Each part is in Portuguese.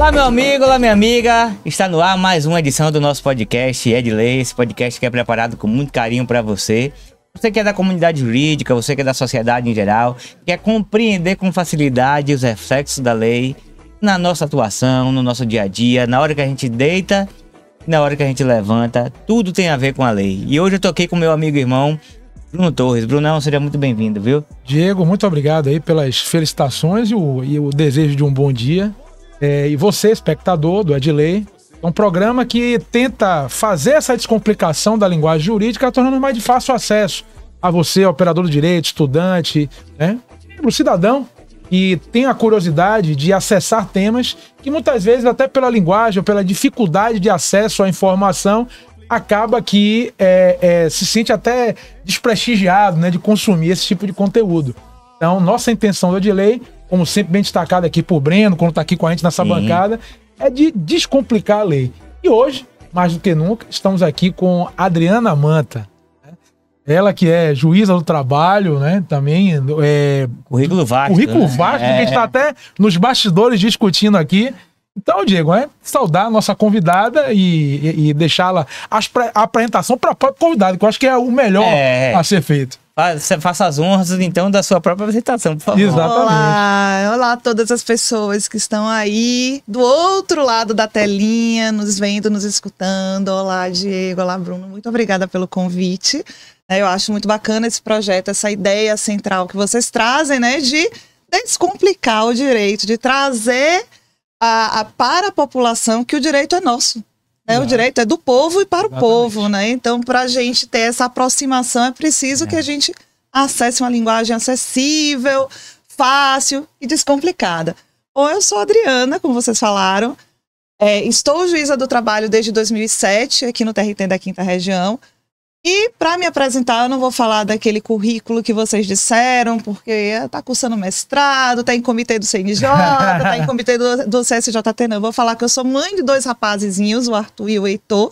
Olá, meu amigo, olá, minha amiga. Está no ar mais uma edição do nosso podcast Lei. esse podcast que é preparado com muito carinho para você. Você que é da comunidade jurídica, você que é da sociedade em geral, quer compreender com facilidade os reflexos da lei na nossa atuação, no nosso dia a dia, na hora que a gente deita, na hora que a gente levanta, tudo tem a ver com a lei. E hoje eu toquei com meu amigo e irmão Bruno Torres. Brunão, seja muito bem-vindo, viu? Diego, muito obrigado aí pelas felicitações e o, e o desejo de um bom dia. É, e você, espectador do Edley, é um programa que tenta fazer essa descomplicação da linguagem jurídica, tornando mais de fácil acesso a você, operador do direito, estudante, né? o cidadão que tem a curiosidade de acessar temas que muitas vezes, até pela linguagem ou pela dificuldade de acesso à informação, acaba que é, é, se sente até desprestigiado né, de consumir esse tipo de conteúdo. Então, nossa intenção do Edilei como sempre bem destacado aqui por Breno, quando está aqui com a gente nessa Sim. bancada, é de descomplicar a lei. E hoje, mais do que nunca, estamos aqui com Adriana Manta. Né? Ela que é juíza do trabalho, né? Também é... Currículo vasto. Currículo né? vasto, né? que a gente está até nos bastidores discutindo aqui. Então, Diego, é saudar a nossa convidada e, e, e deixá-la a apresentação para a convidada, que eu acho que é o melhor é... a ser feito. Faça as honras, então, da sua própria apresentação, por favor. Exatamente. Olá, olá a todas as pessoas que estão aí do outro lado da telinha, nos vendo, nos escutando. Olá, Diego. Olá, Bruno. Muito obrigada pelo convite. É, eu acho muito bacana esse projeto, essa ideia central que vocês trazem, né, de descomplicar o direito, de trazer a, a, para a população que o direito é nosso. É, o direito é do povo e para Exatamente. o povo, né? Então, para a gente ter essa aproximação, é preciso é. que a gente acesse uma linguagem acessível, fácil e descomplicada. Bom, eu sou Adriana, como vocês falaram. É, estou juíza do trabalho desde 2007, aqui no TRT da Quinta Região. E para me apresentar, eu não vou falar daquele currículo que vocês disseram, porque está cursando mestrado, está em comitê do CNJ, está em comitê do, do CSJT, não. Eu vou falar que eu sou mãe de dois rapazinhos, o Arthur e o Heitor,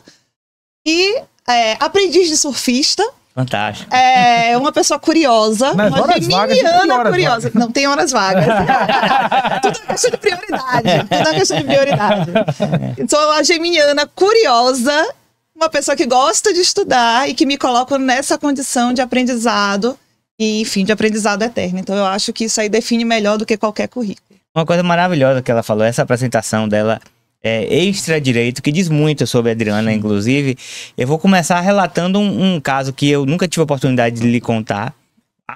e é, aprendiz de surfista. Fantástico. É uma pessoa curiosa, Mas uma geminiana curiosa. Vagas. Não tem horas vagas. tudo é questão de prioridade. Tudo é questão de prioridade. É. Sou uma geminiana curiosa uma pessoa que gosta de estudar e que me coloca nessa condição de aprendizado e, enfim, de aprendizado eterno. Então, eu acho que isso aí define melhor do que qualquer currículo. Uma coisa maravilhosa que ela falou, essa apresentação dela é, extra direito, que diz muito sobre a Adriana, inclusive. Eu vou começar relatando um, um, caso que eu nunca tive oportunidade de lhe contar,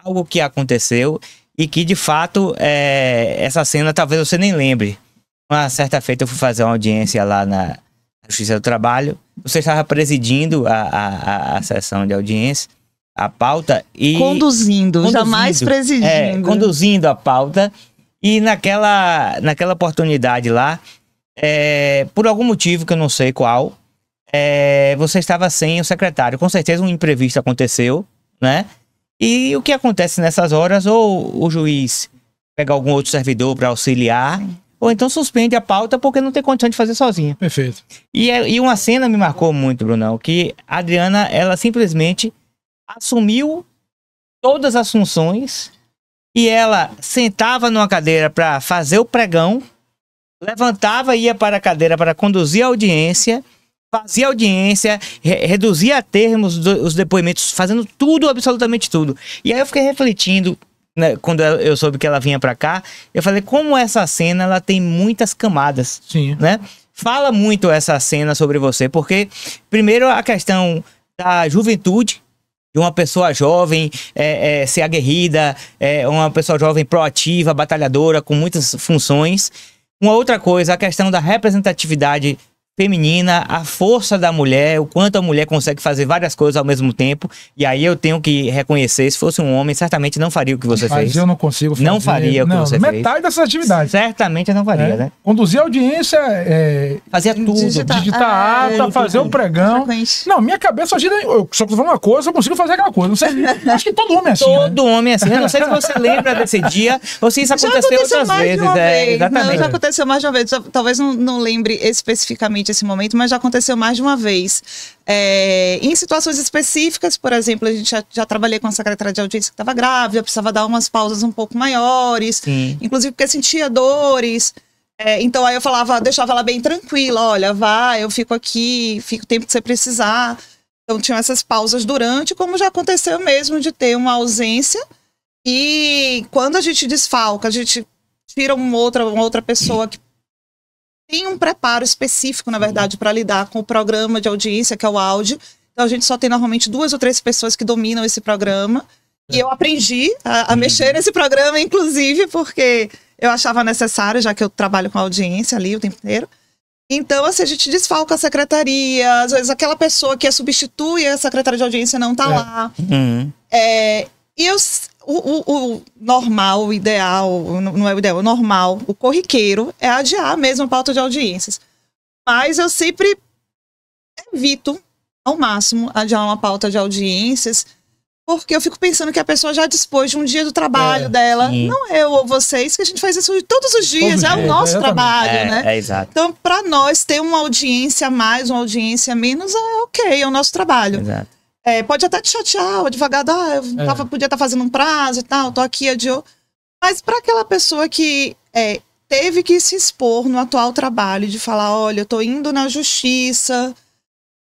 algo que aconteceu e que de fato é, essa cena talvez você nem lembre. Uma certa feita eu fui fazer uma audiência lá na, a Justiça do Trabalho. Você estava presidindo a, a, a, sessão de audiência, a pauta e. Conduzindo, conduzindo jamais é, presidindo. É, conduzindo a pauta. E naquela, naquela oportunidade lá, é, por algum motivo que eu não sei qual, é, você estava sem o secretário. Com certeza um imprevisto aconteceu, né? E o que acontece nessas horas? Ou o juiz pega algum outro servidor para auxiliar, Sim ou então suspende a pauta porque não tem condição de fazer sozinha. Perfeito. E, é, e uma cena me marcou muito, Brunão, que a Adriana, ela simplesmente assumiu todas as funções e ela sentava numa cadeira para fazer o pregão, levantava e ia para a cadeira para conduzir a audiência, fazia audiência, re reduzia a termos do, os depoimentos, fazendo tudo, absolutamente tudo. E aí eu fiquei refletindo né, quando eu soube que ela vinha para cá, eu falei como essa cena ela tem muitas camadas, Sim. né? Fala muito essa cena sobre você, porque primeiro a questão da juventude de uma pessoa jovem é, é, ser aguerrida, é, uma pessoa jovem proativa, batalhadora, com muitas funções. Uma outra coisa, a questão da representatividade feminina, a força da mulher, o quanto a mulher consegue fazer várias coisas ao mesmo tempo. E aí eu tenho que reconhecer, se fosse um homem, certamente não faria o que você Mas fez. Mas eu não consigo fazer. Não faria o que você metade fez. Metade dessas atividades. Certamente eu não faria, é. né? Conduzir a audiência, é... fazia tudo. Digitar, digitar ah, ata, é, fazer o um pregão. Não, minha cabeça gira, eu só tô fazer uma coisa, eu consigo fazer aquela coisa. Não sei, acho que todo homem é assim. Todo né? homem é assim. Eu não sei se você lembra desse dia ou se isso aconteceu, aconteceu outras vezes. É, vez. Não, né? já aconteceu mais de uma vez. Talvez não, não lembre especificamente exatamente esse momento, mas já aconteceu mais de uma vez. É, em situações específicas, por exemplo, a gente já, já trabalhei com a secretária de audiência que estava grávida, precisava dar umas pausas um pouco maiores, Sim. inclusive porque sentia dores. É, então aí eu falava, deixava ela bem tranquila, olha, vá, eu fico aqui, fico o tempo que você precisar. Então tinham essas pausas durante, como já aconteceu mesmo de ter uma ausência. E quando a gente desfalca, a gente tira uma outra, uma outra pessoa que tem um preparo específico, na uhum. verdade, para lidar com o programa de audiência, que é o áudio. Então a gente só tem normalmente duas ou três pessoas que dominam esse programa. E eu aprendi a, a uhum. mexer nesse programa, inclusive, porque eu achava necessário, já que eu trabalho com audiência ali o tempo inteiro. Então, assim, a gente desfalca a secretaria, às vezes aquela pessoa que a substitui a secretária de audiência não está é. lá. Uhum. É, e eu, o, o, o, normal, o ideal, não é o ideal, o normal, o corriqueiro é adiar mesmo a pauta de audiências. Mas eu sempre evito ao máximo adiar uma pauta de audiências, porque eu fico pensando que a pessoa já dispôs de um dia do trabalho é, dela, sim. não é eu ou vocês, que a gente faz isso todos os dias, é o nosso trabalho, é, né? É, exato. Então, para nós, ter uma audiência a mais, uma audiência a menos, é ok, é o nosso trabalho. Exato. É, pode até te chatear, o advogado, ah, eu é. tava, é. podia estar tá fazendo um prazo e tal, tô aqui, adiou. Mas para aquela pessoa que é, teve que se expor no atual trabalho, de falar, olha, eu tô indo na justiça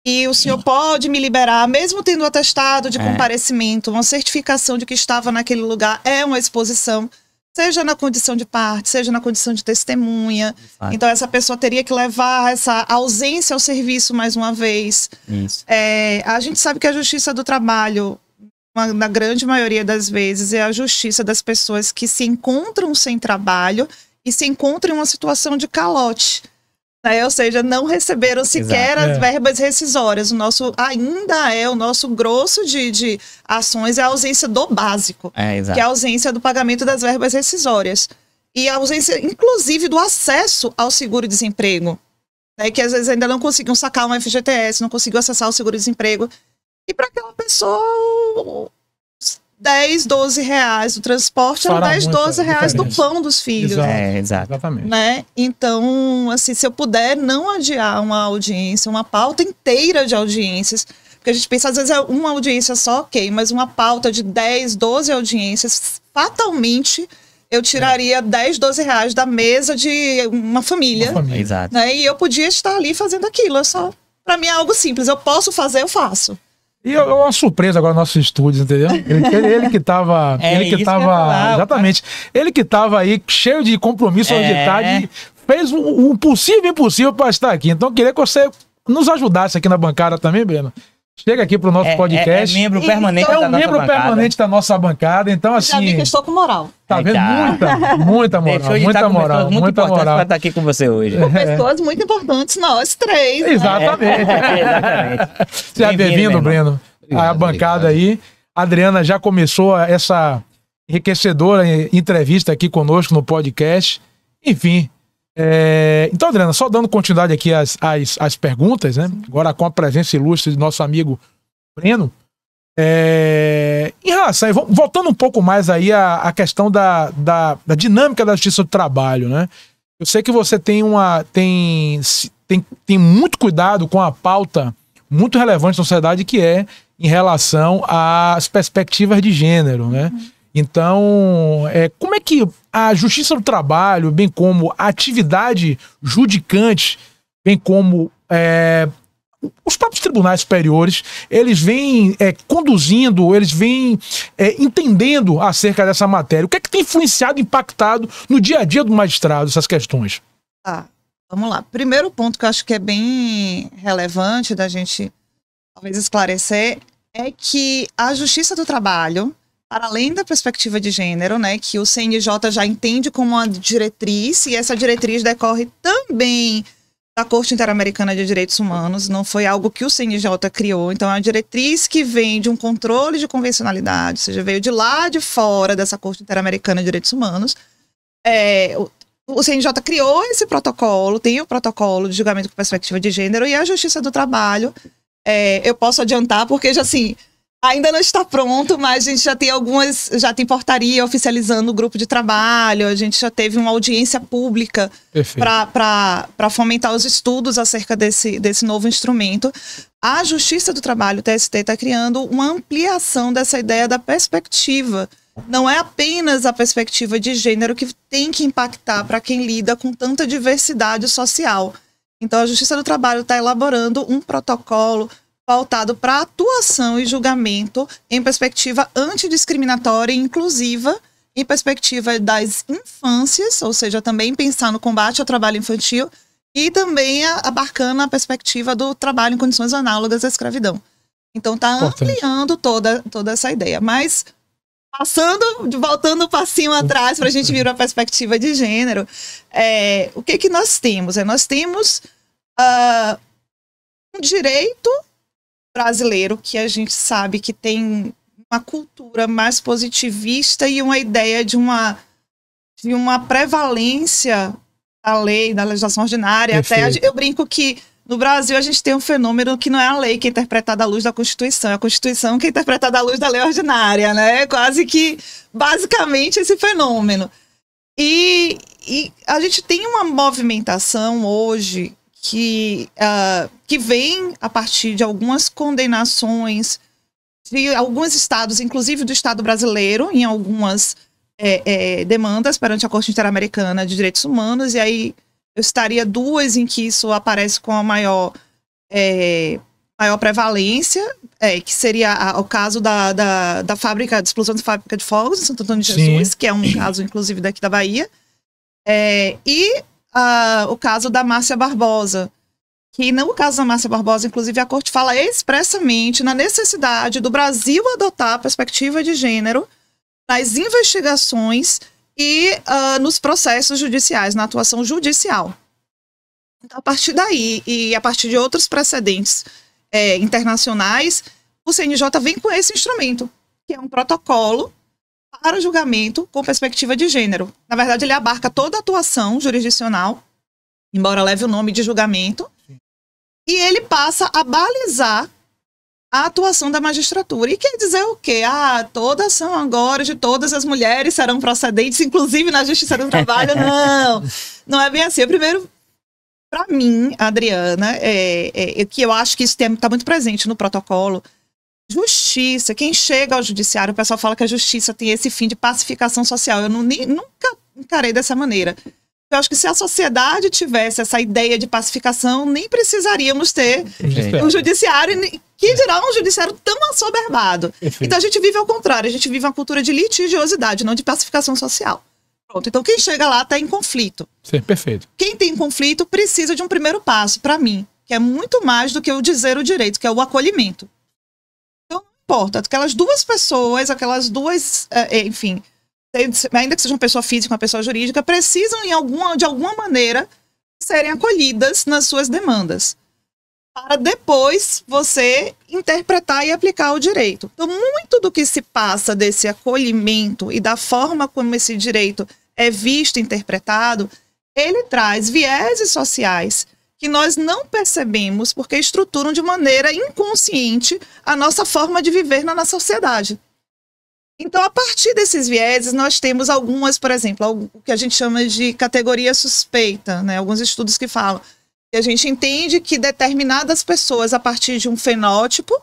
e o senhor pode me liberar, mesmo tendo atestado de é. comparecimento, uma certificação de que estava naquele lugar, é uma exposição seja na condição de parte, seja na condição de testemunha. Exato. Então, essa pessoa teria que levar essa ausência ao serviço mais uma vez. É, a gente sabe que a justiça do trabalho, uma, na grande maioria das vezes, é a justiça das pessoas que se encontram sem trabalho e se encontram em uma situação de calote. Né? Ou seja, não receberam sequer Exato. as é. verbas rescisórias. O nosso ainda é o nosso grosso de, de ações é a ausência do básico, é, que é a ausência do pagamento das verbas rescisórias. E a ausência, inclusive, do acesso ao seguro-desemprego. Né? Que às vezes ainda não conseguiam sacar um FGTS, não conseguiu acessar o seguro-desemprego. E para aquela pessoa, 10, 12 reais do transporte, Fará eram 10, 12 é reais diferença. do pão dos filhos. Exato. É, exato. Exatamente. Né? Então, assim, se eu puder não adiar uma audiência, uma pauta inteira de audiências, porque a gente pensa, às vezes, é uma audiência só, ok, mas uma pauta de 10, 12 audiências, fatalmente eu tiraria é. 10, 12 reais da mesa de uma família. Uma família. Exato. Né? E eu podia estar ali fazendo aquilo. É só, para mim é algo simples. Eu posso fazer, eu faço. E eu, uma surpresa agora no nosso estúdio, entendeu? Ele, ele que tava. É, ele que tava. Que falar, exatamente. Cara. Ele que tava aí, cheio de compromisso hoje é. de tarde, fez o, o possível e impossível para estar aqui. Então, eu queria que você nos ajudasse aqui na bancada também, Breno. Chega aqui para o nosso é, podcast. É, é, membro então, permanente então, da é nossa membro bancada. permanente da nossa bancada. Então, assim. Já vi assim, que estou com moral. Tá vendo? Muita, muita moral. Deixou muita tá moral. Muito muita importante para estar aqui com você hoje. É. Com pessoas muito importantes, nós três. Né? Exatamente. exatamente. Seja bem-vindo, Breno, à bancada aí. A Adriana já começou essa enriquecedora entrevista aqui conosco no podcast. Enfim, é, então, Adriana, só dando continuidade aqui às, às, às perguntas, né? Agora com a presença ilustre do nosso amigo Breno. É, em relação, voltando um pouco mais aí à, à questão da, da, da, dinâmica da justiça do trabalho, né? Eu sei que você tem uma. tem, tem, tem muito cuidado com a pauta muito relevante na sociedade que é em relação às perspectivas de gênero, né? Uhum. Então, é, como é que a justiça do trabalho, bem como a atividade judicante, bem como é, os próprios tribunais superiores, eles vêm é, conduzindo, eles vêm é, entendendo acerca dessa matéria? O que é que tem influenciado, impactado no dia a dia do magistrado essas questões? Tá, vamos lá. Primeiro ponto que eu acho que é bem relevante da gente talvez esclarecer é que a justiça do trabalho para além da perspectiva de gênero, né, que o CNJ já entende como uma diretriz, e essa diretriz decorre também da Corte Interamericana de Direitos Humanos, não foi algo que o CNJ criou, então é uma diretriz que vem de um controle de convencionalidade, ou seja, veio de lá de fora dessa Corte Interamericana de Direitos Humanos. É, o, o CNJ criou esse protocolo, tem o protocolo de julgamento com perspectiva de gênero, e a Justiça do Trabalho, é, eu posso adiantar, porque já assim Ainda não está pronto, mas a gente já tem algumas, já tem portaria oficializando o grupo de trabalho, a gente já teve uma audiência pública para fomentar os estudos acerca desse, desse novo instrumento. A Justiça do Trabalho, TST, está criando uma ampliação dessa ideia da perspectiva. Não é apenas a perspectiva de gênero que tem que impactar para quem lida com tanta diversidade social. Então, a Justiça do Trabalho está elaborando um protocolo pautado para atuação e julgamento em perspectiva antidiscriminatória e inclusiva, em perspectiva das infâncias, ou seja, também pensar no combate ao trabalho infantil, e também abarcando a perspectiva do trabalho em condições análogas à escravidão. Então está ampliando toda, toda essa ideia. Mas passando, voltando um passinho atrás para a gente vir uma perspectiva de gênero, é, o que que nós temos? É, nós temos uh, um direito brasileiro, que a gente sabe que tem uma cultura mais positivista e uma ideia de uma, de uma prevalência da lei, da legislação ordinária. Perfeito. Até eu brinco que no Brasil, a gente tem um fenômeno que não é a lei que é interpretada à luz da Constituição, é a Constituição que é interpretada à luz da lei ordinária, né? É quase que, basicamente, esse fenômeno. E, e a gente tem uma movimentação hoje que uh, que vem a partir de algumas condenações de alguns estados, inclusive do Estado brasileiro, em algumas é, é, demandas perante a Corte Interamericana de Direitos Humanos, e aí eu estaria duas em que isso aparece com a maior, é, maior prevalência, é, que seria o caso da, da, da fábrica, de explosão da fábrica de fogos em Santo Antônio de Jesus, Sim. que é um caso, inclusive, daqui da Bahia, é, e o caso da Márcia Barbosa, que no caso da Márcia Barbosa, inclusive, a corte fala expressamente na necessidade do Brasil adotar a perspectiva de gênero nas investigações e uh, nos processos judiciais, na atuação judicial. Então, a partir daí e a partir de outros precedentes é, internacionais, o CNJ vem com esse instrumento, que é um protocolo para julgamento com perspectiva de gênero. Na verdade, ele abarca toda a atuação jurisdicional, embora leve o nome de julgamento, e ele passa a balizar a atuação da magistratura. E quer dizer o quê? Ah, todas são agora, de todas as mulheres serão procedentes, inclusive na Justiça do Trabalho. Não, não é bem assim. primeiro, para mim, Adriana, é, é, é, que eu acho que isso está muito presente no protocolo, justiça, quem chega ao judiciário, o pessoal fala que a justiça tem esse fim de pacificação social. Eu não, nem, nunca encarei dessa maneira. Eu acho que se a sociedade tivesse essa ideia de pacificação, nem precisaríamos ter Perfeito. um judiciário, que dirá um judiciário tão assoberbado. Perfeito. Então a gente vive ao contrário, a gente vive uma cultura de litigiosidade, não de pacificação social. Pronto, então quem chega lá está em conflito. Sim, perfeito. Quem tem conflito precisa de um primeiro passo, para mim, que é muito mais do que o dizer o direito, que é o acolhimento. Então não importa, aquelas duas pessoas, aquelas duas, eh, enfim, ainda que seja uma pessoa física, uma pessoa jurídica, precisam em alguma, de alguma maneira serem acolhidas nas suas demandas. Para depois você interpretar e aplicar o direito. Então, muito do que se passa desse acolhimento e da forma como esse direito é visto e interpretado, ele traz vieses sociais que nós não percebemos porque estruturam de maneira inconsciente a nossa forma de viver na nossa sociedade. Então, a partir desses vieses, nós temos algumas, por exemplo, o que a gente chama de categoria suspeita, né? Alguns estudos que falam que a gente entende que determinadas pessoas, a partir de um fenótipo,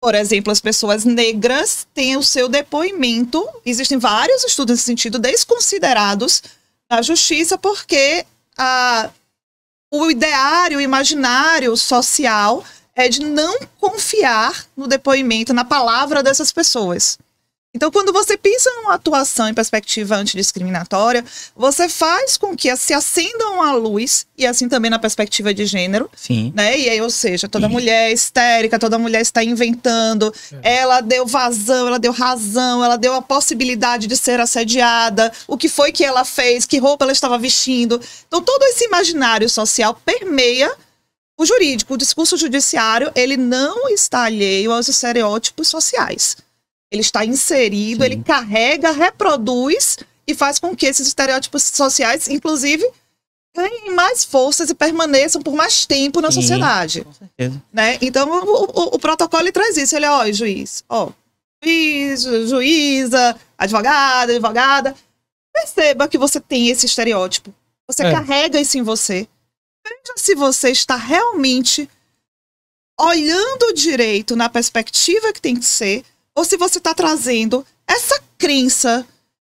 por exemplo, as pessoas negras têm o seu depoimento. Existem vários estudos nesse sentido, desconsiderados na justiça, porque a, o ideário, o imaginário social é de não confiar no depoimento, na palavra dessas pessoas. Então, quando você pensa numa atuação em perspectiva antidiscriminatória, você faz com que se acendam a luz, e assim também na perspectiva de gênero. Sim. Né? E aí, ou seja, toda mulher é histérica, toda mulher está inventando, é. ela deu vazão, ela deu razão, ela deu a possibilidade de ser assediada, o que foi que ela fez, que roupa ela estava vestindo. Então, todo esse imaginário social permeia o jurídico, o discurso judiciário, ele não está alheio aos estereótipos sociais. Ele está inserido, Sim. ele carrega, reproduz e faz com que esses estereótipos sociais, inclusive, ganhem mais forças e permaneçam por mais tempo na Sim, sociedade. Com certeza. Né? Então, o, o, o protocolo traz isso. Ele é, ó, juiz, ó, juiz, juíza, advogada, advogada. Perceba que você tem esse estereótipo. Você é. carrega isso em você. Veja se você está realmente olhando o direito na perspectiva que tem que ser ou se você está trazendo essa crença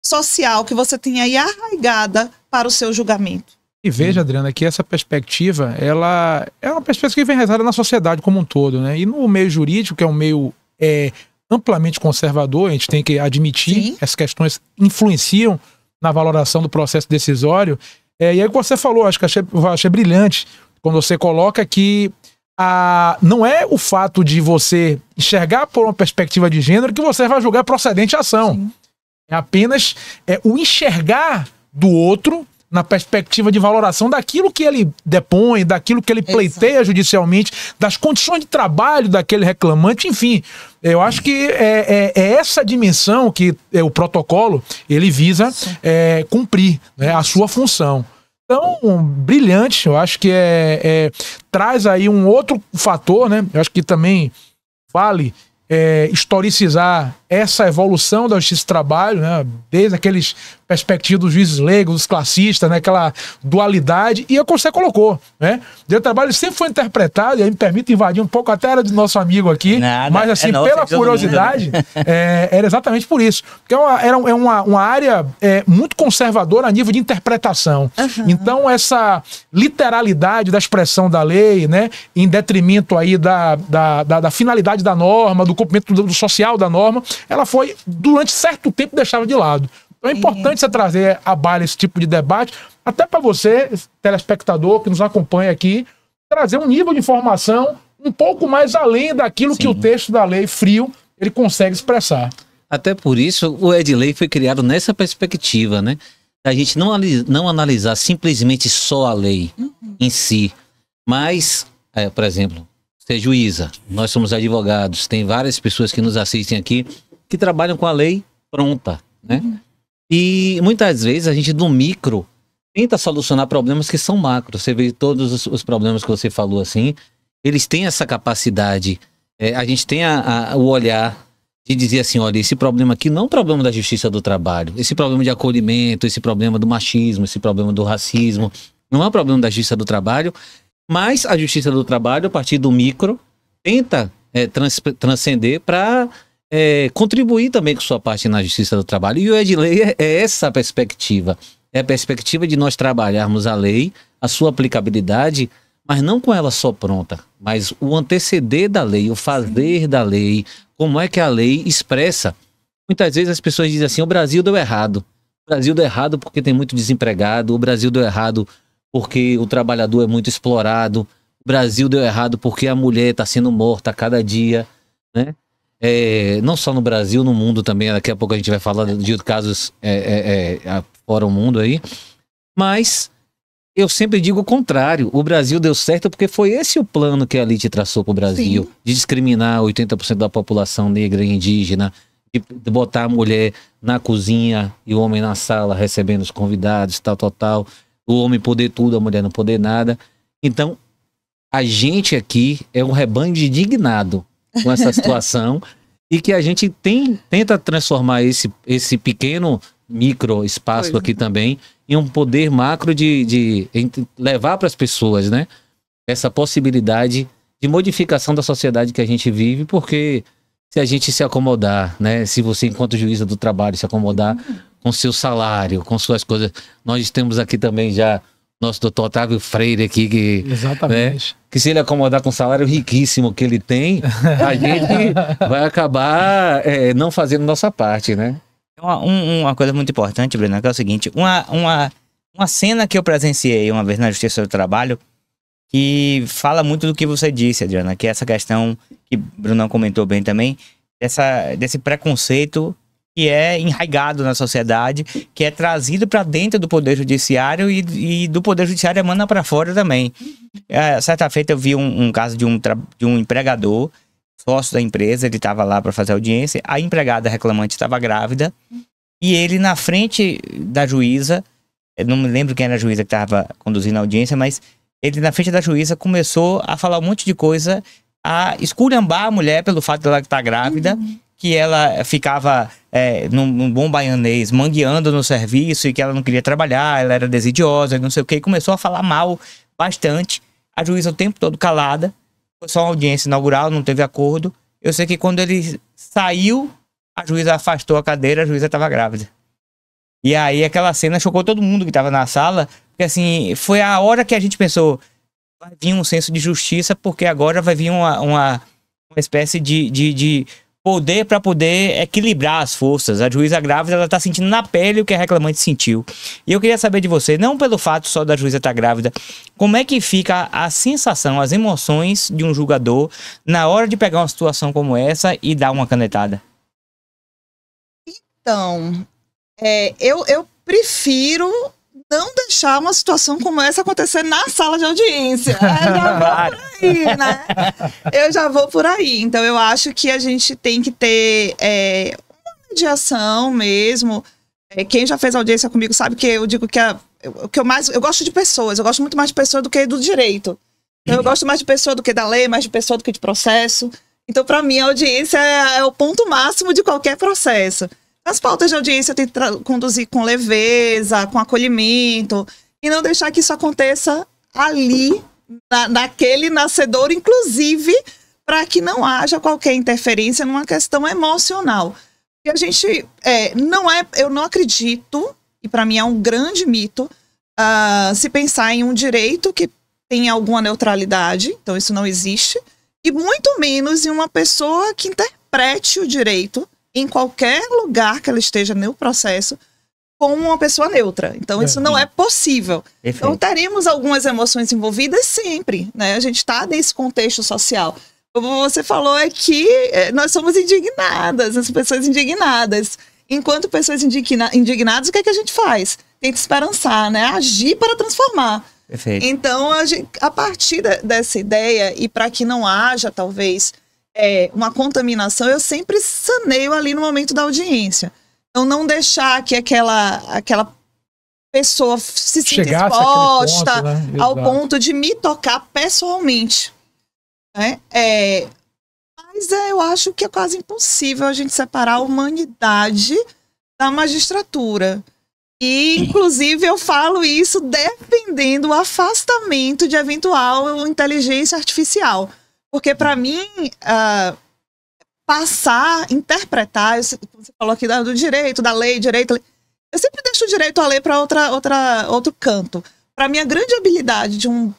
social que você tem aí arraigada para o seu julgamento. E veja, Adriana, que essa perspectiva, ela é uma perspectiva que vem rezada na sociedade como um todo, né? E no meio jurídico, que é um meio é, amplamente conservador, a gente tem que admitir que essas questões influenciam na valoração do processo decisório. É, e aí você falou, acho que achei, achei brilhante, quando você coloca que a, não é o fato de você enxergar por uma perspectiva de gênero que você vai julgar procedente a ação. Sim. É apenas é, o enxergar do outro na perspectiva de valoração daquilo que ele depõe, daquilo que ele Exato. pleiteia judicialmente, das condições de trabalho daquele reclamante, enfim. Eu acho que é, é, é essa dimensão que é, o protocolo ele visa é, cumprir né, a sua função tão brilhante, eu acho que é, é, traz aí um outro fator, né? Eu acho que também vale é, historicizar essa evolução da justiça do trabalho, né? desde aqueles perspectivas dos juízes leigos, dos classistas, né? aquela dualidade, e é como você colocou. Né? O trabalho sempre foi interpretado, e aí me permite invadir um pouco até a área do nosso amigo aqui, Nada, mas é assim, é nossa, pela curiosidade, né? é, era exatamente por isso. Porque é uma, era é uma, uma área é, muito conservadora a nível de interpretação. Uhum. Então, essa literalidade da expressão da lei, né? em detrimento aí da, da, da, da finalidade da norma, do cumprimento do, do social da norma, ela foi, durante certo tempo, deixada de lado. Então é importante você trazer à baila esse tipo de debate, até para você, telespectador que nos acompanha aqui, trazer um nível de informação um pouco mais além daquilo Sim. que o texto da lei frio ele consegue expressar. Até por isso, o Edley foi criado nessa perspectiva, né? A gente não, não analisar simplesmente só a lei uhum. em si, mas, é, por exemplo, você é juíza, nós somos advogados, tem várias pessoas que nos assistem aqui que trabalham com a lei pronta, né? Uhum. E muitas vezes a gente do micro tenta solucionar problemas que são macro. Você vê todos os, os problemas que você falou assim, eles têm essa capacidade. É, a gente tem a, a, o olhar de dizer assim, olha, esse problema aqui não é um problema da justiça do trabalho, esse problema de acolhimento, esse problema do machismo, esse problema do racismo, não é um problema da justiça do trabalho, mas a justiça do trabalho, a partir do micro, tenta é, trans, transcender para é, contribuir também com sua parte na justiça do trabalho. E o Edley é, é essa perspectiva. É a perspectiva de nós trabalharmos a lei, a sua aplicabilidade, mas não com ela só pronta, mas o anteceder da lei, o fazer da lei, como é que a lei expressa. Muitas vezes as pessoas dizem assim: o Brasil deu errado. O Brasil deu errado porque tem muito desempregado, o Brasil deu errado porque o trabalhador é muito explorado, o Brasil deu errado porque a mulher está sendo morta a cada dia, né? é, não só no Brasil, no mundo também. Daqui a pouco a gente vai falar de casos é, é, é fora o mundo aí. Mas eu sempre digo o contrário. O Brasil deu certo porque foi esse o plano que a elite traçou para o Brasil. Sim. De discriminar 80% da população negra e indígena, de botar a mulher na cozinha e o homem na sala recebendo os convidados, tal, tal, tal. O homem poder tudo, a mulher não poder nada. Então, a gente aqui é um rebanho de indignado com essa situação e que a gente tem, tenta transformar esse, esse pequeno micro espaço pois. aqui também em um poder macro de, de, de levar para as pessoas, né? Essa possibilidade de modificação da sociedade que a gente vive, porque se a gente se acomodar, né? Se você, enquanto juíza do trabalho, se acomodar uhum. com seu salário, com suas coisas, nós temos aqui também já nosso doutor Otávio Freire aqui, que, né, que se ele acomodar com o salário riquíssimo que ele tem, a gente vai acabar é, não fazendo nossa parte, né? Uma, um, uma coisa muito importante, Breno, é que é o seguinte, uma, uma, uma cena que eu presenciei uma vez na Justiça do Trabalho, que fala muito do que você disse, Adriana, que é essa questão que Brunão comentou bem também, dessa, desse preconceito que é enraizado na sociedade, que é trazido para dentro do Poder Judiciário e, e do Poder Judiciário emana para fora também. É, certa feita eu vi um, um caso de um, de um empregador, sócio da empresa, ele estava lá para fazer audiência, a empregada reclamante estava grávida e ele na frente da juíza, não me lembro quem era a juíza que estava conduzindo a audiência, mas ele na frente da juíza começou a falar um monte de coisa, a esculhambar a mulher pelo fato dela de tá estar grávida, uhum. que ela ficava é, num, num, bom baianês, mangueando no serviço e que ela não queria trabalhar, ela era desidiosa, não sei o que, e começou a falar mal bastante. A juíza o tempo todo calada, foi só uma audiência inaugural, não teve acordo. Eu sei que quando ele saiu, a juíza afastou a cadeira, a juíza estava grávida. E aí aquela cena chocou todo mundo que estava na sala, porque assim, foi a hora que a gente pensou, vai vir um senso de justiça, porque agora vai vir uma, uma, uma espécie de, de, de poder para poder equilibrar as forças. A juíza grávida ela está sentindo na pele o que a reclamante sentiu. E eu queria saber de você, não pelo fato só da juíza estar tá grávida, como é que fica a sensação, as emoções de um julgador na hora de pegar uma situação como essa e dar uma canetada? Então, é, eu, eu prefiro não deixar uma situação como essa acontecer na sala de audiência. Eu é, já vou por aí, né? Eu já vou por aí. Então, eu acho que a gente tem que ter é, uma mediação mesmo. É, quem já fez audiência comigo sabe que eu digo que a, o que eu mais. Eu gosto de pessoas, eu gosto muito mais de pessoas do que do direito. Então, eu uhum. gosto mais de pessoa do que da lei, mais de pessoa do que de processo. Então, para mim, a audiência é, é o ponto máximo de qualquer processo. As pautas de audiência tem que conduzir com leveza, com acolhimento, e não deixar que isso aconteça ali, na, naquele nascedor, inclusive, para que não haja qualquer interferência numa questão emocional. E a gente é, não é, eu não acredito, e para mim é um grande mito, uh, se pensar em um direito que tem alguma neutralidade, então isso não existe, e muito menos em uma pessoa que interprete o direito em qualquer lugar que ela esteja no processo com uma pessoa neutra. Então, isso é. não é possível. Então, teremos algumas emoções envolvidas sempre, né? A gente está nesse contexto social. Como você falou é que é, nós somos indignadas, as pessoas indignadas. Enquanto pessoas indigna indignadas, o que, é que a gente faz? Tenta esperançar, né? Agir para transformar. Perfeito. Então, a, gente, a partir dessa ideia, e para que não haja, talvez, é, uma contaminação, eu sempre saneio ali no momento da audiência. Então, não deixar que aquela, aquela pessoa se sinta exposta ponto, né? ao ponto de me tocar pessoalmente. Né? É, mas é, eu acho que é quase impossível a gente separar a humanidade da magistratura. E, inclusive, eu falo isso defendendo o afastamento de eventual inteligência artificial. Porque para mim, uh, passar, interpretar, você falou aqui do direito, da lei, direito. Eu sempre deixo o direito à lei para outra, outra, outro canto. Para mim, a grande habilidade de um,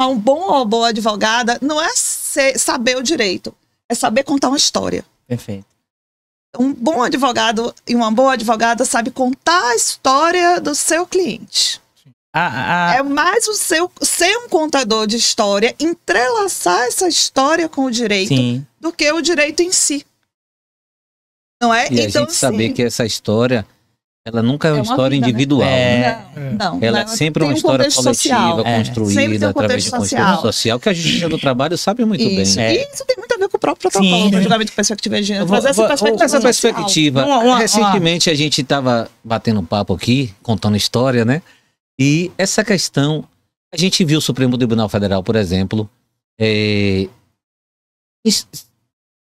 um bom ou boa advogada não é ser, saber o direito, é saber contar uma história. Perfeito. Um bom advogado e uma boa advogada sabe contar a história do seu cliente. Ah, ah, ah. É mais o seu ser um contador de história, entrelaçar essa história com o direito sim. do que o direito em si. Não é? E então, a gente sim. saber assim, que essa história ela nunca é uma, é uma história vida, né? individual, é. Né? né? É. Não, ela não, é sempre uma história coletiva, social. É. construída através de construção social, que a justiça do trabalho sabe muito isso. bem. É. E isso tem muito a ver com o próprio protocolo do julgamento perspectiva de gênero. Trazer essa perspectiva. Essa perspectiva. Uma, uma, Recentemente a gente estava batendo papo aqui, contando história, né? E essa questão, a gente viu o Supremo Tribunal Federal, por exemplo, é,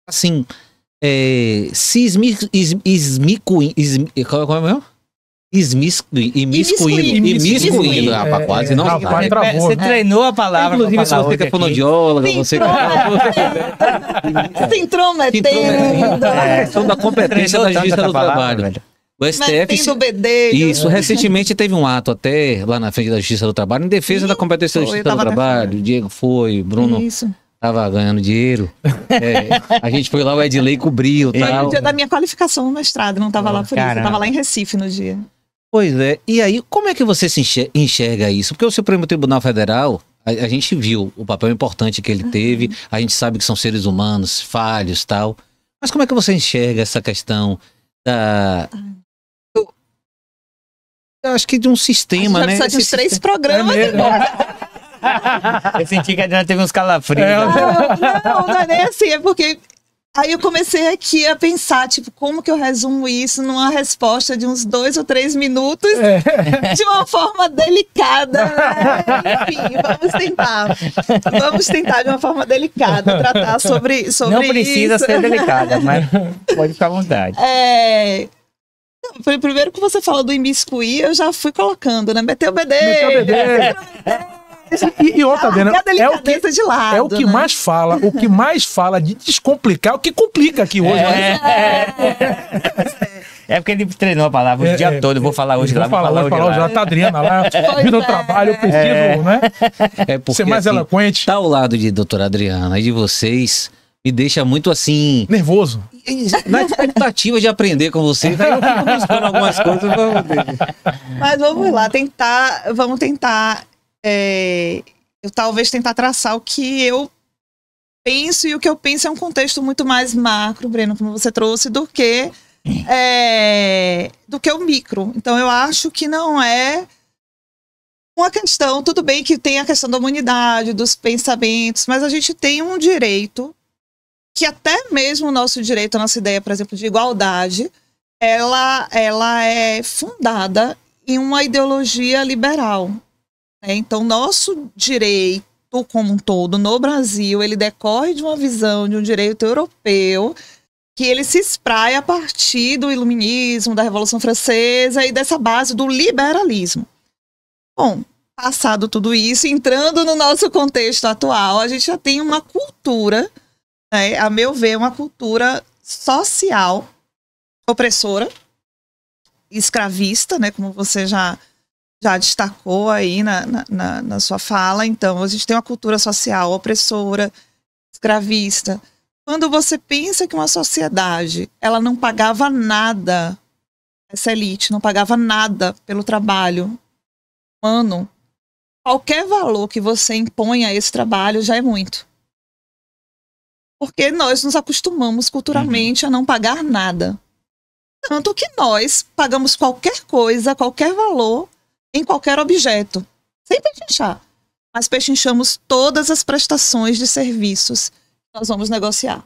assim, é, se esmico, como é Imiscuindo, imiscuindo, ah, rapaz, quase é, não rapaz, travou, Você né? treinou a palavra. Inclusive, se é você que é fonoaudióloga, você que é... Se intrometendo. É, é, é, competência da Justiça do Trabalho é, o STF. Se... Bedelho. Isso, recentemente teve um ato até lá na frente da Justiça do Trabalho, em defesa Sim, da competência da Justiça do Trabalho. O Diego foi, Bruno. Isso. Tava ganhando dinheiro. É, a gente foi lá, o Edley cobriu. Tal. Era o dia da minha qualificação no mestrado, não tava oh, lá por caramba. isso. Eu tava lá em Recife no dia. Pois é. E aí, como é que você se enxerga isso? Porque o Supremo Tribunal Federal, a, a gente viu o papel importante que ele uhum. teve, a gente sabe que são seres humanos, falhos tal. Mas como é que você enxerga essa questão da, acho que de um sistema, né? de três sistema... programas é eu senti que a Diana teve uns calafrios. É. Não, não, não é nem assim, é porque Aí eu comecei aqui a pensar, tipo, como que eu resumo isso numa resposta de uns dois ou três minutos, é. de uma forma delicada. Né? Enfim, vamos tentar. Vamos tentar de uma forma delicada tratar sobre, sobre isso. Não precisa isso. ser delicada, mas pode ficar à vontade. É, foi o primeiro que você fala do imiscuir, eu já fui colocando, né? Meteu o BD. Meteu o BD. Né? É. E, e outra, ah, Dena, é o que, de lado, é o que né? mais fala, o que mais fala de descomplicar, o que complica aqui hoje. É, é, é porque ele treinou a palavra é, o dia é, todo. Eu vou falar hoje vou lá, vou falar, falar hoje lá. Tá Adriana lá, no ao trabalho, eu é. preciso, é. né? É porque, ser mais assim, eloquente. Tá ao lado de doutora Adriana e de vocês me deixa muito assim. Nervoso. Na expectativa de aprender com você, eu buscando algumas coisas. Mas vamos lá, tentar. Vamos tentar. É, eu talvez tentar traçar o que eu penso, e o que eu penso é um contexto muito mais macro, Breno, como você trouxe, do que. É, do que o micro. Então eu acho que não é uma questão, tudo bem que tem a questão da humanidade, dos pensamentos, mas a gente tem um direito que até mesmo o nosso direito, a nossa ideia, por exemplo, de igualdade, ela, ela é fundada em uma ideologia liberal. Né? Então, nosso direito como um todo no Brasil, ele decorre de uma visão de um direito europeu que ele se espraia a partir do iluminismo, da Revolução Francesa e dessa base do liberalismo. Bom, passado tudo isso, entrando no nosso contexto atual, a gente já tem uma cultura né, a meu ver, uma cultura social opressora, escravista, né, como você já, já destacou aí na, na, na sua fala. Então, a gente tem uma cultura social opressora, escravista. Quando você pensa que uma sociedade ela não pagava nada, essa elite não pagava nada pelo trabalho humano, qualquer valor que você impõe a esse trabalho já é muito. Porque nós nos acostumamos culturalmente uhum. a não pagar nada. Tanto que nós pagamos qualquer coisa, qualquer valor, em qualquer objeto. Sem pechinchar. Mas pechinchamos todas as prestações de serviços que nós vamos negociar.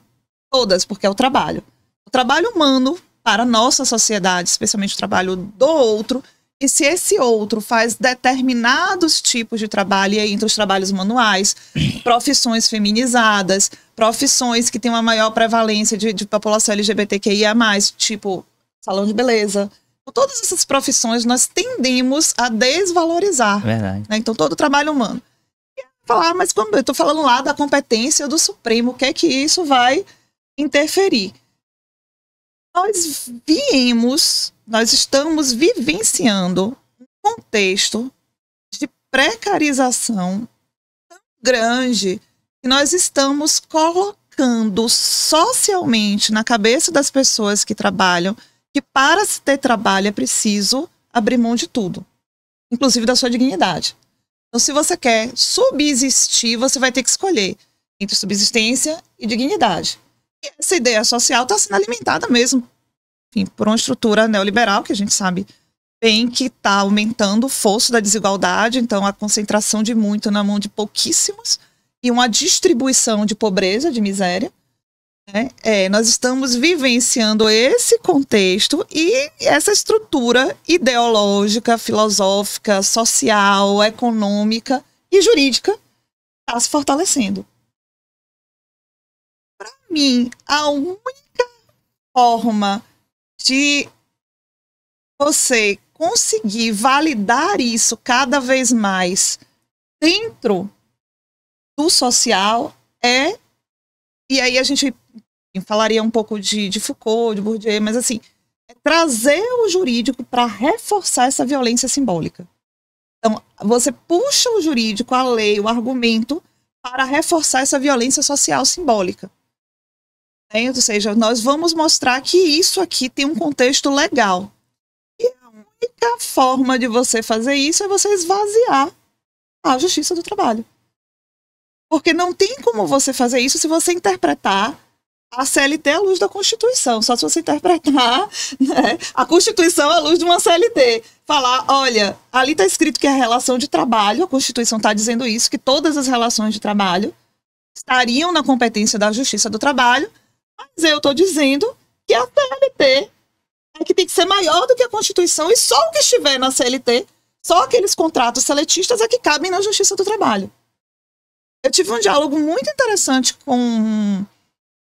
Todas, porque é o trabalho. O trabalho humano, para a nossa sociedade, especialmente o trabalho do outro, e se esse outro faz determinados tipos de trabalho, e aí entre os trabalhos manuais, profissões feminizadas, profissões que têm uma maior prevalência de, de população LGBTQIA, tipo salão de beleza. Todas essas profissões nós tendemos a desvalorizar. Verdade. Né? Então, todo o trabalho humano. E falar, ah, mas como eu estou falando lá da competência do Supremo, o que é que isso vai interferir? nós viemos, nós estamos vivenciando um contexto de precarização tão grande que nós estamos colocando socialmente na cabeça das pessoas que trabalham que para se ter trabalho é preciso abrir mão de tudo, inclusive da sua dignidade. Então, se você quer subsistir, você vai ter que escolher entre subsistência e dignidade. E essa ideia social está sendo alimentada mesmo enfim, por uma estrutura neoliberal que a gente sabe bem que está aumentando o fosso da desigualdade, então a concentração de muito na mão de pouquíssimos e uma distribuição de pobreza, de miséria. Né? É, nós estamos vivenciando esse contexto e essa estrutura ideológica, filosófica, social, econômica e jurídica está se fortalecendo mim, a única forma de você conseguir validar isso cada vez mais dentro do social é. E aí a gente falaria um pouco de, de Foucault, de Bourdieu, mas assim, é trazer o jurídico para reforçar essa violência simbólica. Então, você puxa o jurídico, a lei, o argumento para reforçar essa violência social simbólica. Né? Ou seja, nós vamos mostrar que isso aqui tem um contexto legal. E a única forma de você fazer isso é você esvaziar a justiça do trabalho. Porque não tem como você fazer isso se você interpretar a CLT à luz da Constituição. Só se você interpretar né, a Constituição à luz de uma CLT. Falar, olha, ali está escrito que a relação de trabalho, a Constituição está dizendo isso, que todas as relações de trabalho estariam na competência da Justiça do Trabalho, mas eu estou dizendo que a CLT é que tem que ser maior do que a Constituição e só o que estiver na CLT, só aqueles contratos seletistas é que cabem na Justiça do Trabalho. Eu tive um diálogo muito interessante com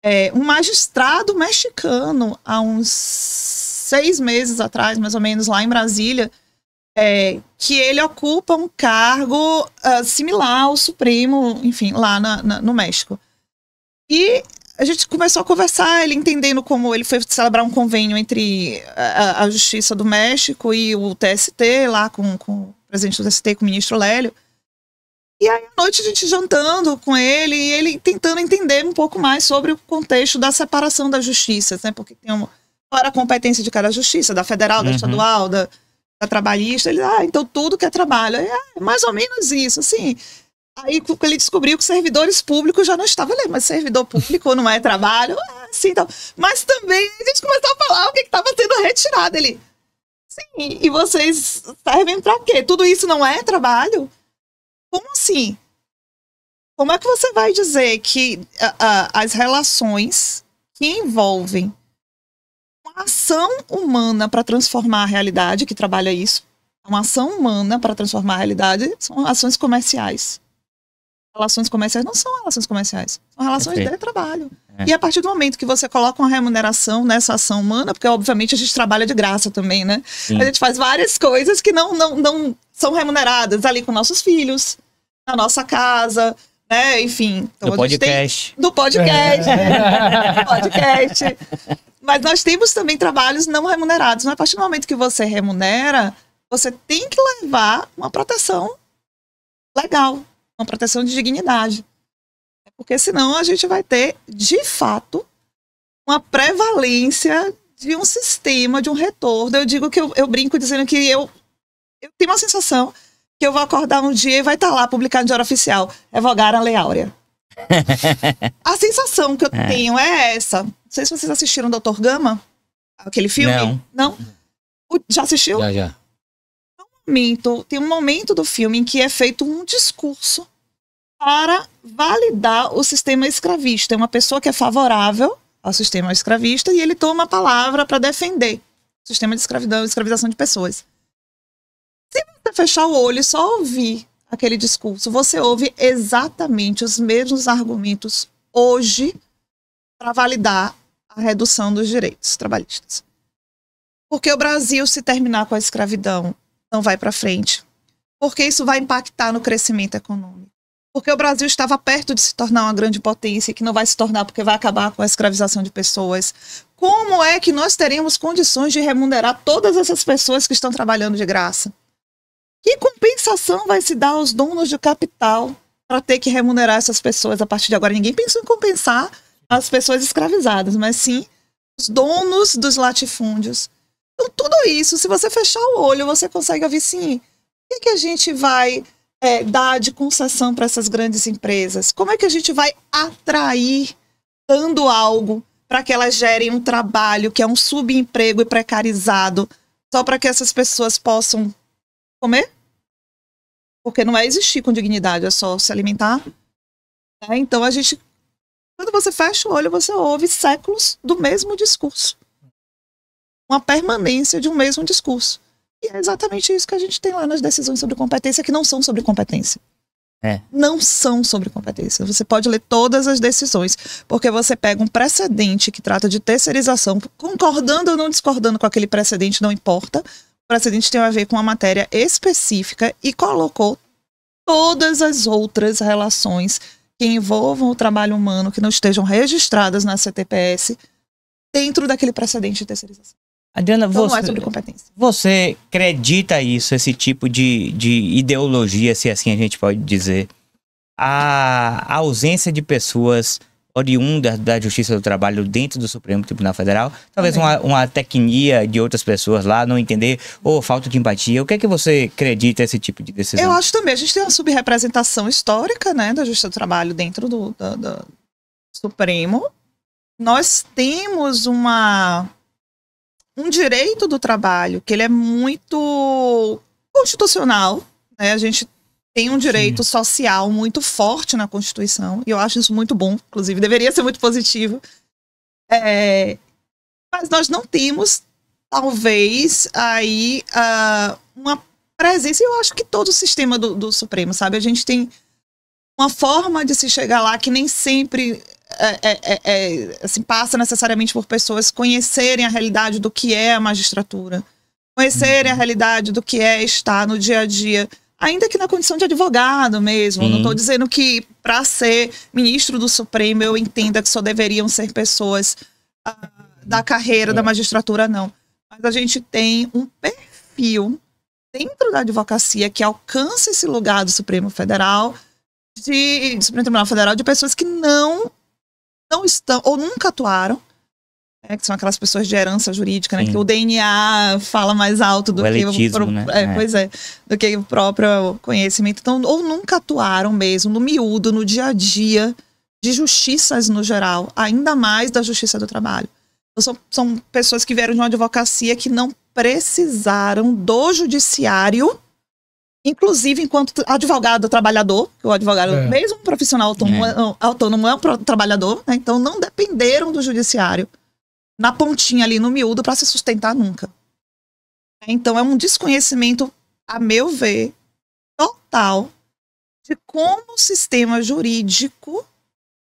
é, um magistrado mexicano há uns seis meses atrás, mais ou menos, lá em Brasília, é, que ele ocupa um cargo uh, similar ao Supremo, enfim, lá na, na, no México. E a gente começou a conversar, ele entendendo como ele foi celebrar um convênio entre a, a Justiça do México e o TST, lá com, com o presidente do TST, com o ministro Lélio. E aí, à noite, a gente jantando com ele e ele tentando entender um pouco mais sobre o contexto da separação das justiças, né? Porque tem uma. Qual era a competência de cada justiça, da federal, da uhum. estadual, da, da trabalhista? Ele, ah, então tudo que é trabalho. É, é mais ou menos isso, assim. Aí ele descobriu que servidores públicos já não estavam ali, mas servidor público não é trabalho, assim, então. Mas também a gente começou a falar o que estava sendo retirado. Ele, sim, e vocês servem para quê? Tudo isso não é trabalho? Como assim? Como é que você vai dizer que as relações que envolvem uma ação humana para transformar a realidade, que trabalha isso, uma ação humana para transformar a realidade, são ações comerciais relações comerciais não são relações comerciais, são relações Perfeito. de trabalho. É. E a partir do momento que você coloca uma remuneração nessa ação humana, porque obviamente a gente trabalha de graça também, né? Sim. A gente faz várias coisas que não, não, não são remuneradas ali com nossos filhos, na nossa casa, né? Enfim. Então do podcast. Tem, do podcast. do é. podcast. Mas nós temos também trabalhos não remunerados. Mas a partir do momento que você remunera, você tem que levar uma proteção legal, uma proteção de dignidade. Porque senão a gente vai ter, de fato, uma prevalência de um sistema, de um retorno. Eu digo que eu, eu brinco dizendo que eu, eu tenho uma sensação que eu vou acordar um dia e vai estar lá publicado no Hora Oficial, revogar a Lei Áurea. a sensação que eu é. tenho é essa. Não sei se vocês assistiram o Doutor Gama, aquele filme. Não. Não? Já assistiu? Já, já. Tem um momento, tem um momento do filme em que é feito um discurso para validar o sistema escravista. É uma pessoa que é favorável ao sistema escravista e ele toma a palavra para defender o sistema de escravidão, escravização de pessoas. Se você fechar o olho e só ouvir aquele discurso, você ouve exatamente os mesmos argumentos hoje para validar a redução dos direitos trabalhistas. Porque o Brasil, se terminar com a escravidão, não vai para frente. Porque isso vai impactar no crescimento econômico porque o Brasil estava perto de se tornar uma grande potência, que não vai se tornar porque vai acabar com a escravização de pessoas. Como é que nós teremos condições de remunerar todas essas pessoas que estão trabalhando de graça? Que compensação vai se dar aos donos de capital para ter que remunerar essas pessoas a partir de agora? Ninguém pensou em compensar as pessoas escravizadas, mas sim os donos dos latifúndios. Então, tudo isso, se você fechar o olho, você consegue ver sim. O que, que a gente vai é, dar de concessão para essas grandes empresas? Como é que a gente vai atrair dando algo para que elas gerem um trabalho que é um subemprego e precarizado só para que essas pessoas possam comer? Porque não é existir com dignidade, é só se alimentar. Né? então a gente. Quando você fecha o olho, você ouve séculos do mesmo discurso. Uma permanência de um mesmo discurso. E é exatamente isso que a gente tem lá nas decisões sobre competência, que não são sobre competência. É. Não são sobre competência. Você pode ler todas as decisões, porque você pega um precedente que trata de terceirização, concordando ou não discordando com aquele precedente, não importa. O precedente tem a ver com uma matéria específica e colocou todas as outras relações que envolvam o trabalho humano, que não estejam registradas na CTPS, dentro daquele precedente de terceirização. Adriana, então, você, não é sobre competência. Você acredita isso, esse tipo de, de ideologia, se assim a gente pode dizer? A, a ausência de pessoas oriundas da Justiça do Trabalho dentro do Supremo Tribunal Federal, talvez uma, uma tecnia de outras pessoas lá não entender, ou falta de empatia. O que é que você acredita esse tipo de decisão? Eu acho também, a gente tem uma subrepresentação histórica né, da Justiça do Trabalho dentro do, do, do Supremo. Nós temos uma um direito do trabalho, que ele é muito constitucional, né? A gente tem um direito Sim. social muito forte na Constituição, e eu acho isso muito bom, inclusive, deveria ser muito positivo. É, mas nós não temos, talvez, aí uh, uma presença, e eu acho que todo o sistema do, do Supremo, sabe? A gente tem uma forma de se chegar lá que nem sempre é é, é, é, assim, passa necessariamente por pessoas conhecerem a realidade do que é a magistratura, conhecerem uhum. a realidade do que é estar no dia a dia, ainda que na condição de advogado mesmo. Sim. Não estou dizendo que para ser ministro do Supremo eu entenda que só deveriam ser pessoas ah, da carreira da é. magistratura, não. Mas a gente tem um perfil dentro da advocacia que alcança esse lugar do Supremo Federal. De, do Supremo Tribunal Federal de pessoas que não não estão, ou nunca atuaram, né, que são aquelas pessoas de herança jurídica, né, que o DNA fala mais alto do o que o pro, né? é, é. Pois é, do que o próprio conhecimento. Então, ou nunca atuaram mesmo no miúdo, no dia a dia de justiças no geral, ainda mais da justiça do trabalho. Então, são, são pessoas que vieram de uma advocacia que não precisaram do judiciário inclusive enquanto advogado trabalhador, o advogado é. mesmo um profissional autônomo é, autônomo, é um trabalhador, né? então não dependeram do judiciário na pontinha ali, no miúdo, para se sustentar nunca. Então é um desconhecimento, a meu ver, total de como o sistema jurídico,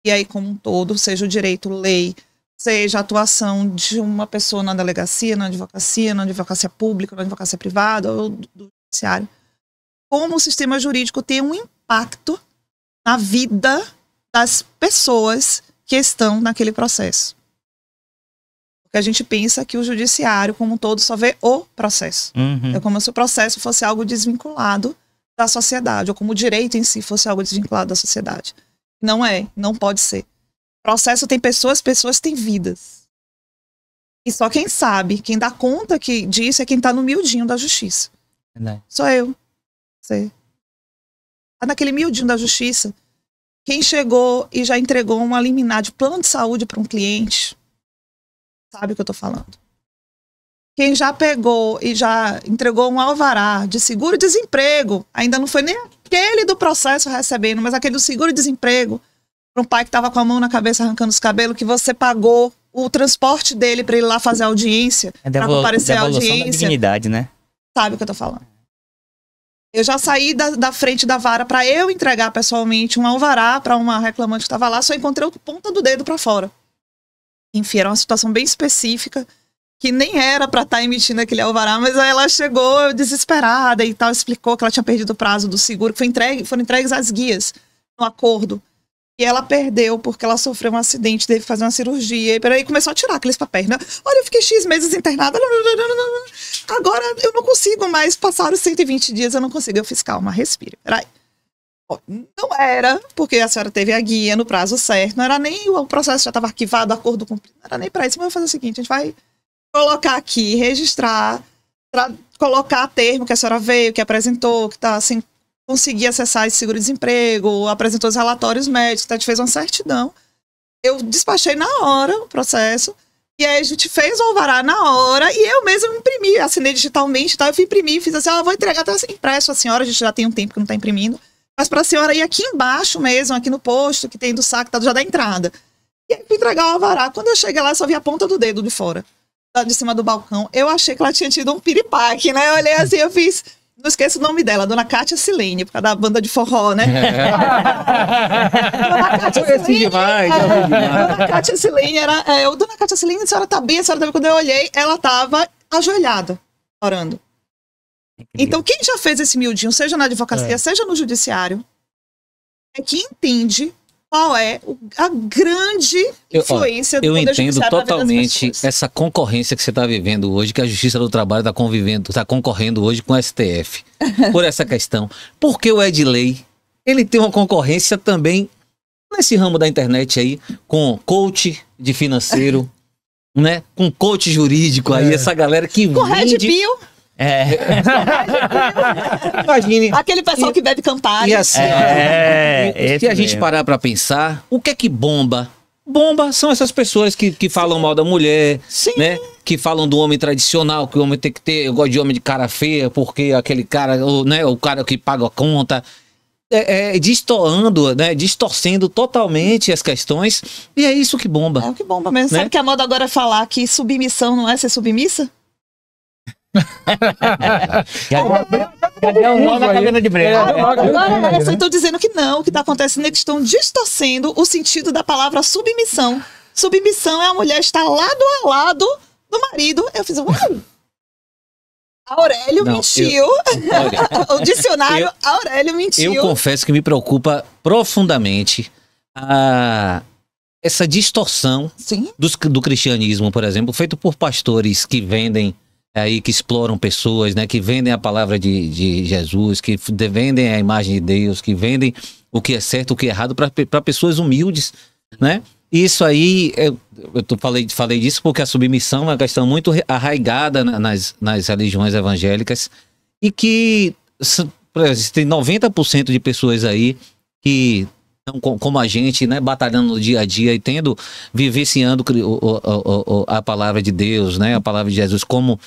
e aí como um todo, seja o direito, lei, seja a atuação de uma pessoa na delegacia, na advocacia, na advocacia pública, na advocacia privada ou do judiciário, como o sistema jurídico tem um impacto na vida das pessoas que estão naquele processo. Porque a gente pensa que o judiciário, como um todo, só vê o processo. Uhum. É como se o processo fosse algo desvinculado da sociedade, ou como o direito em si fosse algo desvinculado da sociedade. Não é, não pode ser. Processo tem pessoas, pessoas têm vidas. E só quem sabe, quem dá conta que disso é quem está no miudinho da justiça. Sou eu. Sei. Ah, naquele miudinho da justiça, quem chegou e já entregou uma liminar de plano de saúde para um cliente, sabe o que eu estou falando. Quem já pegou e já entregou um alvará de seguro-desemprego, ainda não foi nem aquele do processo recebendo, mas aquele do seguro-desemprego, para um pai que estava com a mão na cabeça arrancando os cabelos, que você pagou o transporte dele para ele lá fazer audiência, é para comparecer à audiência. Da dignidade, né? Sabe o que eu tô falando. Eu já saí da, da frente da vara para eu entregar pessoalmente um alvará para uma reclamante que estava lá, só encontrei o ponta do dedo para fora. Enfim, era uma situação bem específica, que nem era para estar tá emitindo aquele alvará, mas aí ela chegou desesperada e tal, explicou que ela tinha perdido o prazo do seguro, que foi entregue, foram entregues as guias no acordo. E ela perdeu porque ela sofreu um acidente, teve que fazer uma cirurgia. E peraí, começou a tirar aqueles papéis, né? Olha, eu fiquei X meses internada. Agora eu não consigo mais. Passaram 120 dias, eu não consigo. Eu fiz, calma, respira. Peraí. Não era, porque a senhora teve a guia no prazo certo, não era nem o processo já estava arquivado, acordo cumprido, não era nem para isso, mas eu vou fazer o seguinte: a gente vai colocar aqui, registrar, colocar termo que a senhora veio, que apresentou, que está assim, consegui acessar esse seguro-desemprego, apresentou os relatórios médicos, até te fez uma certidão. Eu despachei na hora o processo, e aí a gente fez o alvará na hora, e eu mesma imprimi, assinei digitalmente, tal eu fui imprimir, fiz assim, ó, ah, vou entregar até impresso a senhora, a gente já tem um tempo que não tá imprimindo, mas pra senhora ir aqui embaixo mesmo, aqui no posto, que tem do saco, tá já da entrada. E aí fui entregar o alvará, quando eu cheguei lá, só vi a ponta do dedo de fora, de cima do balcão, eu achei que ela tinha tido um piripaque, né, eu olhei assim, eu fiz... Não esqueço o nome dela, Dona Cátia Silene, por causa da banda de forró, né? Dona Silene. Demais, é, Dona Cátia Silene era. É, o Dona Cátia Silene, a senhora tá bem, a senhora tá bem. Quando eu olhei, ela tava ajoelhada, orando. Então, quem já fez esse miudinho, seja na advocacia, é. seja no judiciário, é que entende qual é a grande influência eu, ó, do Eu entendo totalmente essa concorrência que você está vivendo hoje, que a Justiça do Trabalho está convivendo, está concorrendo hoje com o STF por essa questão. Porque o Edley, ele tem uma concorrência também nesse ramo da internet aí, com coach de financeiro, né? Com coach jurídico aí, é. essa galera que com vende... Red Bill é. Imagine. Aquele pessoal e, que bebe cantar. E assim, é, é, se a gente mesmo. parar pra pensar, o que é que bomba? Bomba são essas pessoas que, que falam mal da mulher, Sim. né? Que falam do homem tradicional, que o homem tem que ter. Eu gosto de homem de cara feia, porque aquele cara, né? O cara que paga a conta. É, é, destoando, né? Distorcendo totalmente as questões. E é isso que bomba. É o que bomba mesmo. Né? Sabe que a moda agora é falar que submissão não é ser submissa? Cadê o nó na cabina de brejo? É, é. Agora, elas estão tá dizendo que não, o que está acontecendo é que estão distorcendo o sentido da palavra submissão. Submissão é a mulher estar lado a lado do marido. Eu fiz, um. Aurélio não, mentiu. Eu, o dicionário eu, Aurélio mentiu. Eu confesso que me preocupa profundamente a, essa distorção do, do cristianismo, por exemplo, feito por pastores que vendem é aí que exploram pessoas, né, que vendem a palavra de, de Jesus, que vendem a imagem de Deus, que vendem o que é certo, o que é errado para pessoas humildes, né? Isso aí, eu, é, eu tô, falei, falei disso porque a submissão é uma questão muito arraigada na, nas, nas religiões evangélicas e que, por tem 90% de pessoas aí que então, como a gente, né, batalhando no dia a dia e tendo, vivenciando a palavra de Deus, né, a palavra de Jesus como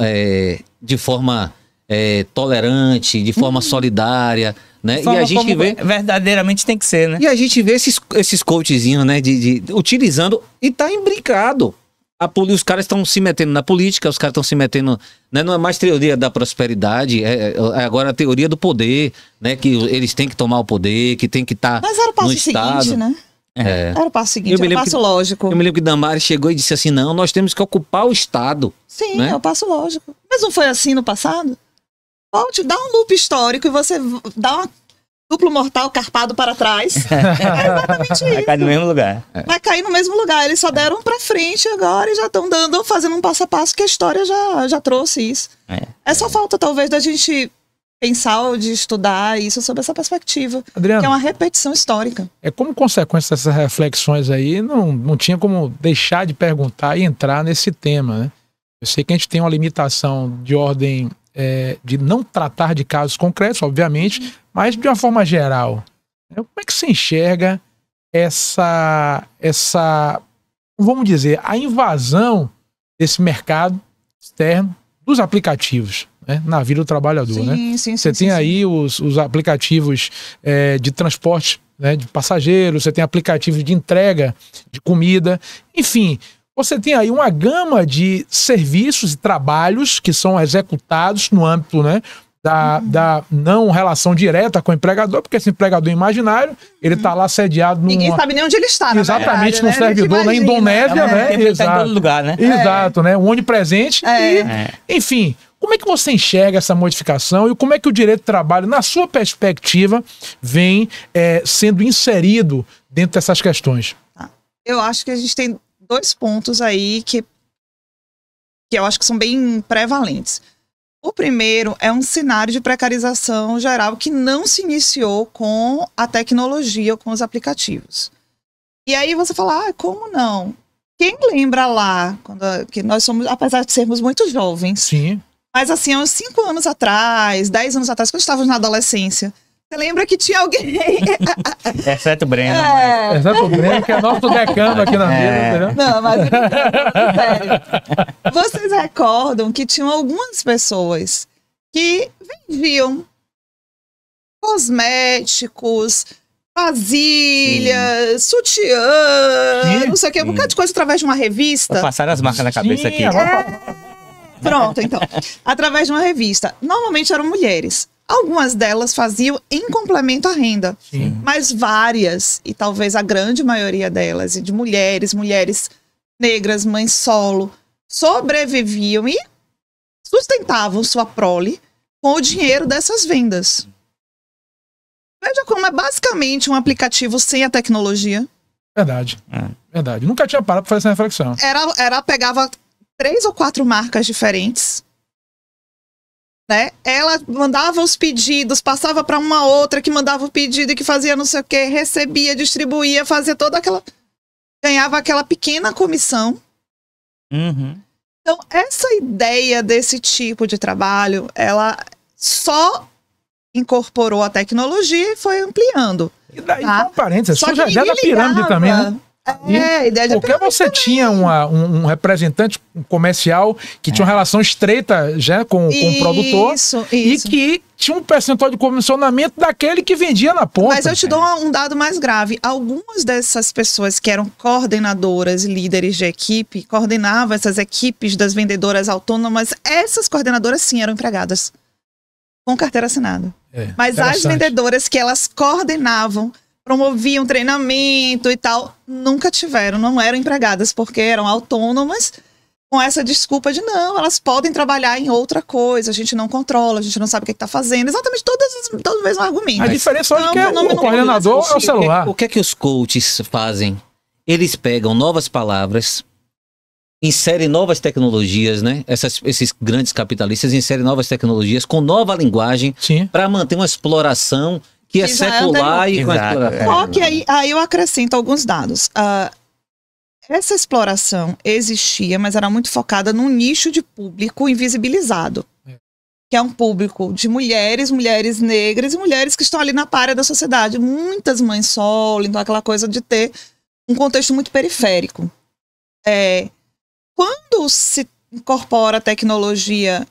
é, de forma é, tolerante, de forma uhum. solidária, né? Forma e a gente vê verdadeiramente tem que ser, né? E a gente vê esses esses coachzinhos, né, de, de utilizando e tá embrincado. Poli, os caras estão se metendo na política, os caras estão se metendo. Né? não é mais teoria da prosperidade, é, é, é, agora a teoria do poder, né? Que eles têm que tomar o poder, que tem que estar. Tá Mas era o passo no estado. seguinte, né? É. Era o passo seguinte, era é o passo que, lógico. Eu me lembro que Damares chegou e disse assim: não, nós temos que ocupar o Estado. Sim, né? é o passo lógico. Mas não foi assim no passado? Volte, dá um loop histórico e você dá uma duplo mortal carpado para trás. É exatamente isso. Vai cair no mesmo lugar. É. Vai cair no mesmo lugar. Eles só é. deram para frente agora e já estão dando, fazendo um passo a passo que a história já, já trouxe isso. É, é só falta, talvez, da gente pensar, de estudar isso sob essa perspectiva. Adriano, que é uma repetição histórica. É como consequência dessas reflexões aí, não, não tinha como deixar de perguntar e entrar nesse tema, né? Eu sei que a gente tem uma limitação de ordem é, de não tratar de casos concretos, obviamente, uhum. Mas de uma forma geral, né, como é que você enxerga essa essa vamos dizer, a invasão desse mercado externo dos aplicativos né, na vida do trabalhador. Né? Sim, né? sim, você sim, tem sim, aí os, os aplicativos é, de transporte né, de passageiros, você tem aplicativos de entrega de comida, enfim. Você tem aí uma gama de serviços e trabalhos que são executados no âmbito né, da, uhum. da não relação direta com o empregador, porque esse empregador imaginário, ele está lá sediado no. Ninguém sabe nem onde ele está, Exatamente, no né? servidor na Indonésia, é, né? É, Exato. Tá em todo lugar, né? Exato, é. né? Onipresente. É. E, é. enfim, como é que você enxerga essa modificação e como é que o direito do trabalho, na sua perspectiva, vem é, sendo inserido dentro dessas questões? Tá. Eu acho que a gente tem dois pontos aí que, que eu acho que são bem prevalentes. O primeiro é um cenário de precarização geral que não se iniciou com a tecnologia ou com os aplicativos. E aí você fala, ah, como não? Quem lembra lá, quando, que nós somos, apesar de sermos muito jovens, Sim. mas assim, há uns 5 anos atrás, 10 anos atrás, quando estávamos na adolescência, você lembra que tinha alguém. Exceto o Breno. É. Exceto o Breno, que é nosso decano aqui na é. vida. Entendeu? Não, mas. Sério. Vocês recordam que tinham algumas pessoas que vendiam cosméticos, vasilha, Sim. sutiã, não sei o que, um bocado de coisa através de uma revista. Passaram passar as marcas na cabeça aqui. É. Pronto, então. através de uma revista. Normalmente eram mulheres. Algumas delas faziam em complemento à renda, Sim. mas várias, e talvez a grande maioria delas, de mulheres, mulheres negras, mães solo, sobreviviam e sustentavam sua prole com o dinheiro dessas vendas. Veja como é basicamente um aplicativo sem a tecnologia. Verdade. É. Verdade. Nunca tinha parado para fazer essa reflexão. Era, era pegava três ou quatro marcas diferentes né? Ela mandava os pedidos, passava para uma outra que mandava o pedido e que fazia não sei o quê, recebia, distribuía, fazia toda aquela. ganhava aquela pequena comissão. Uhum. Então, essa ideia desse tipo de trabalho, ela só incorporou a tecnologia e foi ampliando. E daí, tá? um parênteses, só já, já da pirâmide também, né? É, e ideia de Porque você também. tinha uma, um, um, representante comercial que é. tinha uma é. relação estreita já com, isso, com o produtor isso. e que tinha um percentual de comissionamento daquele que vendia na ponta. Mas eu te dou né? um dado mais grave. Algumas dessas pessoas que eram coordenadoras, líderes de equipe, coordenavam essas equipes das vendedoras autônomas, essas coordenadoras sim eram empregadas com carteira assinada. É, Mas as vendedoras que elas coordenavam promoviam treinamento e tal, nunca tiveram, não eram empregadas porque eram autônomas com essa desculpa de não, elas podem trabalhar em outra coisa, a gente não controla, a gente não sabe o que é está fazendo. Exatamente todos todos o mesmo argumento. A diferença hoje é que o coordenador é o celular. O que, é que os coaches fazem? Eles pegam novas palavras, inserem novas tecnologias, né? Essas, esses grandes capitalistas inserem novas tecnologias com nova linguagem para manter uma exploração que é que é secular e com exploração. É. Só que aí, aí eu acrescento alguns dados. Uh, essa exploração existia, mas era muito focada num nicho de público invisibilizado. É. Que é um público de mulheres, mulheres negras e mulheres que estão ali na área da sociedade. Muitas mães solo, então aquela coisa de ter um contexto muito periférico. É, quando se incorpora a tecnologia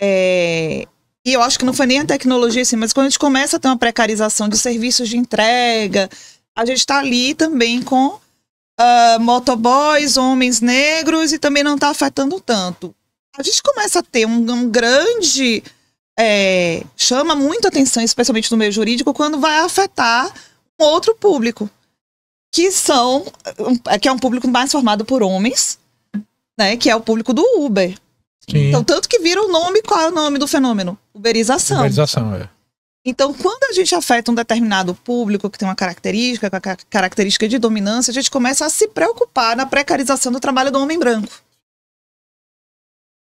é, e eu acho que não foi nem a tecnologia assim, mas quando a gente começa a ter uma precarização de serviços de entrega, a gente está ali também com uh, motoboys, homens negros, e também não está afetando tanto. A gente começa a ter um, um grande. É, chama muito atenção, especialmente no meio jurídico, quando vai afetar um outro público, que são. É, que é um público mais formado por homens, né? Que é o público do Uber. Sim. Então, tanto que vira o nome, qual é o nome do fenômeno? Uberização. Uberização, é. Então, quando a gente afeta um determinado público que tem uma característica, com a característica de dominância, a gente começa a se preocupar na precarização do trabalho do homem branco.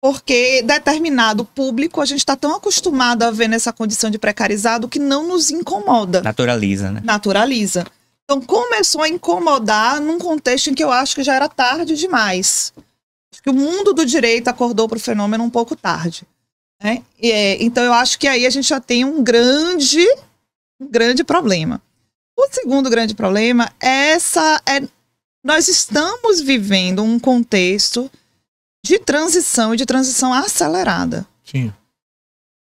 Porque determinado público a gente está tão acostumado a ver nessa condição de precarizado que não nos incomoda. Naturaliza, né? Naturaliza. Então começou a incomodar num contexto em que eu acho que já era tarde demais que o mundo do direito acordou para o fenômeno um pouco tarde. Né? E, é, então, eu acho que aí a gente já tem um grande, um grande problema. O segundo grande problema é essa. É, nós estamos vivendo um contexto de transição e de transição acelerada. Sim.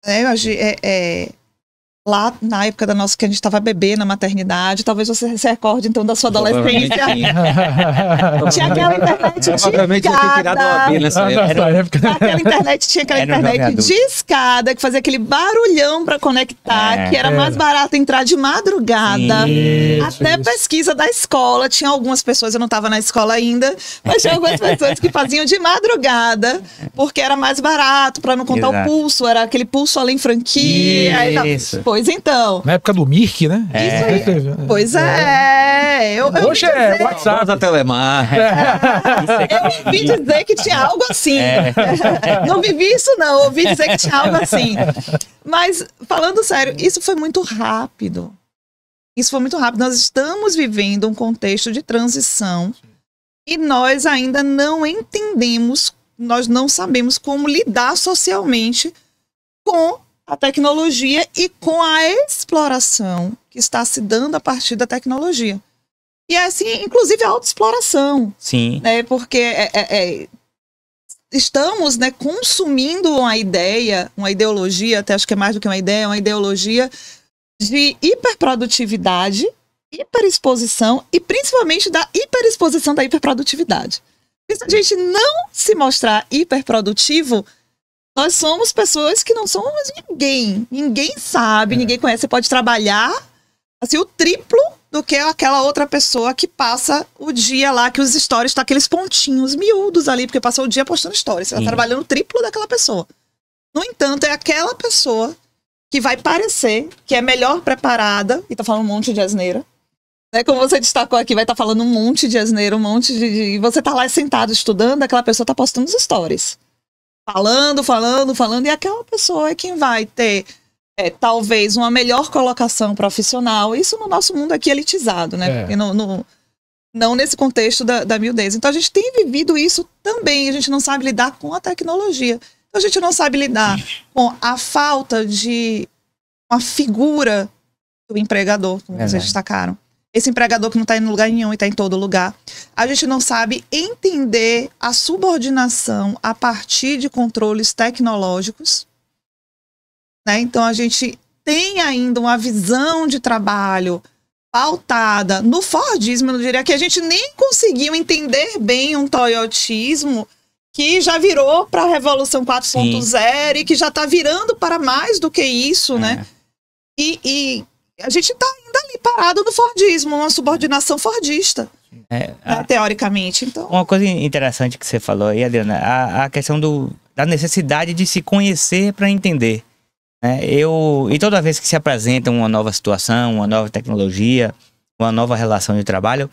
É, é, é, lá na época da nossa que a gente estava bebê na maternidade, talvez você se recorde então da sua adolescência. tinha aquela internet Provavelmente discada. Né, aquela internet tinha aquela era internet discada que fazia aquele barulhão para conectar, é, que era, era, mais é. barato entrar de madrugada. Isso, até isso. pesquisa da escola, tinha algumas pessoas, eu não estava na escola ainda, mas tinha algumas pessoas que faziam de madrugada, porque era mais barato para não contar Exato. o pulso, era aquele pulso além franquia. Isso. Pois então. Na época do Mirk, né? É. é. Pois é. é. Eu, eu Hoje é WhatsApp da Telemar. É. é eu vivi dizer que tinha algo assim. É. Não vivi isso, não. Ouvi dizer que tinha algo assim. Mas, falando sério, isso foi muito rápido. Isso foi muito rápido. Nós estamos vivendo um contexto de transição e nós ainda não entendemos, nós não sabemos como lidar socialmente com a tecnologia e com a exploração que está se dando a partir da tecnologia. E é assim, inclusive a autoexploração. Sim. Né, porque é, é, é, estamos né, consumindo uma ideia, uma ideologia, até acho que é mais do que uma ideia, é uma ideologia de hiperprodutividade, hiperexposição e principalmente da hiperexposição da hiperprodutividade. se a gente não se mostrar hiperprodutivo, nós somos pessoas que não somos ninguém. Ninguém sabe, é. ninguém conhece. Você pode trabalhar assim, o triplo do que aquela outra pessoa que passa o dia lá, que os stories tá aqueles pontinhos miúdos ali, porque passou o dia postando stories. Você está trabalhando o triplo daquela pessoa. No entanto, é aquela pessoa que vai parecer que é melhor preparada, e tá falando um monte de asneira, né? Como você destacou aqui, vai estar tá falando um monte de asneira, um monte de. E você tá lá sentado estudando, aquela pessoa tá postando os stories falando, falando, falando, e é aquela pessoa é quem vai ter é, talvez uma melhor colocação profissional. Isso no nosso mundo aqui elitizado, né? É. No, no, não nesse contexto da, da miudez. Então a gente tem vivido isso também. A gente não sabe lidar com a tecnologia. Então, a gente não sabe lidar com a falta de uma figura do empregador, como é vocês né? destacaram esse empregador que não está em lugar nenhum e está em todo lugar. A gente não sabe entender a subordinação a partir de controles tecnológicos. Né? Então, a gente tem ainda uma visão de trabalho pautada no Fordismo, eu diria que a gente nem conseguiu entender bem um Toyotismo que já virou para a Revolução 4.0 e que já está virando para mais do que isso, né? é. né? E, e a gente está ainda ali parado no Fordismo, uma subordinação Fordista. É, né, a, né, teoricamente, então. Uma coisa interessante que você falou aí, Adriana, a, a questão do, da necessidade de se conhecer para entender. Né? Eu, e toda vez que se apresenta uma nova situação, uma nova tecnologia, uma nova relação de trabalho,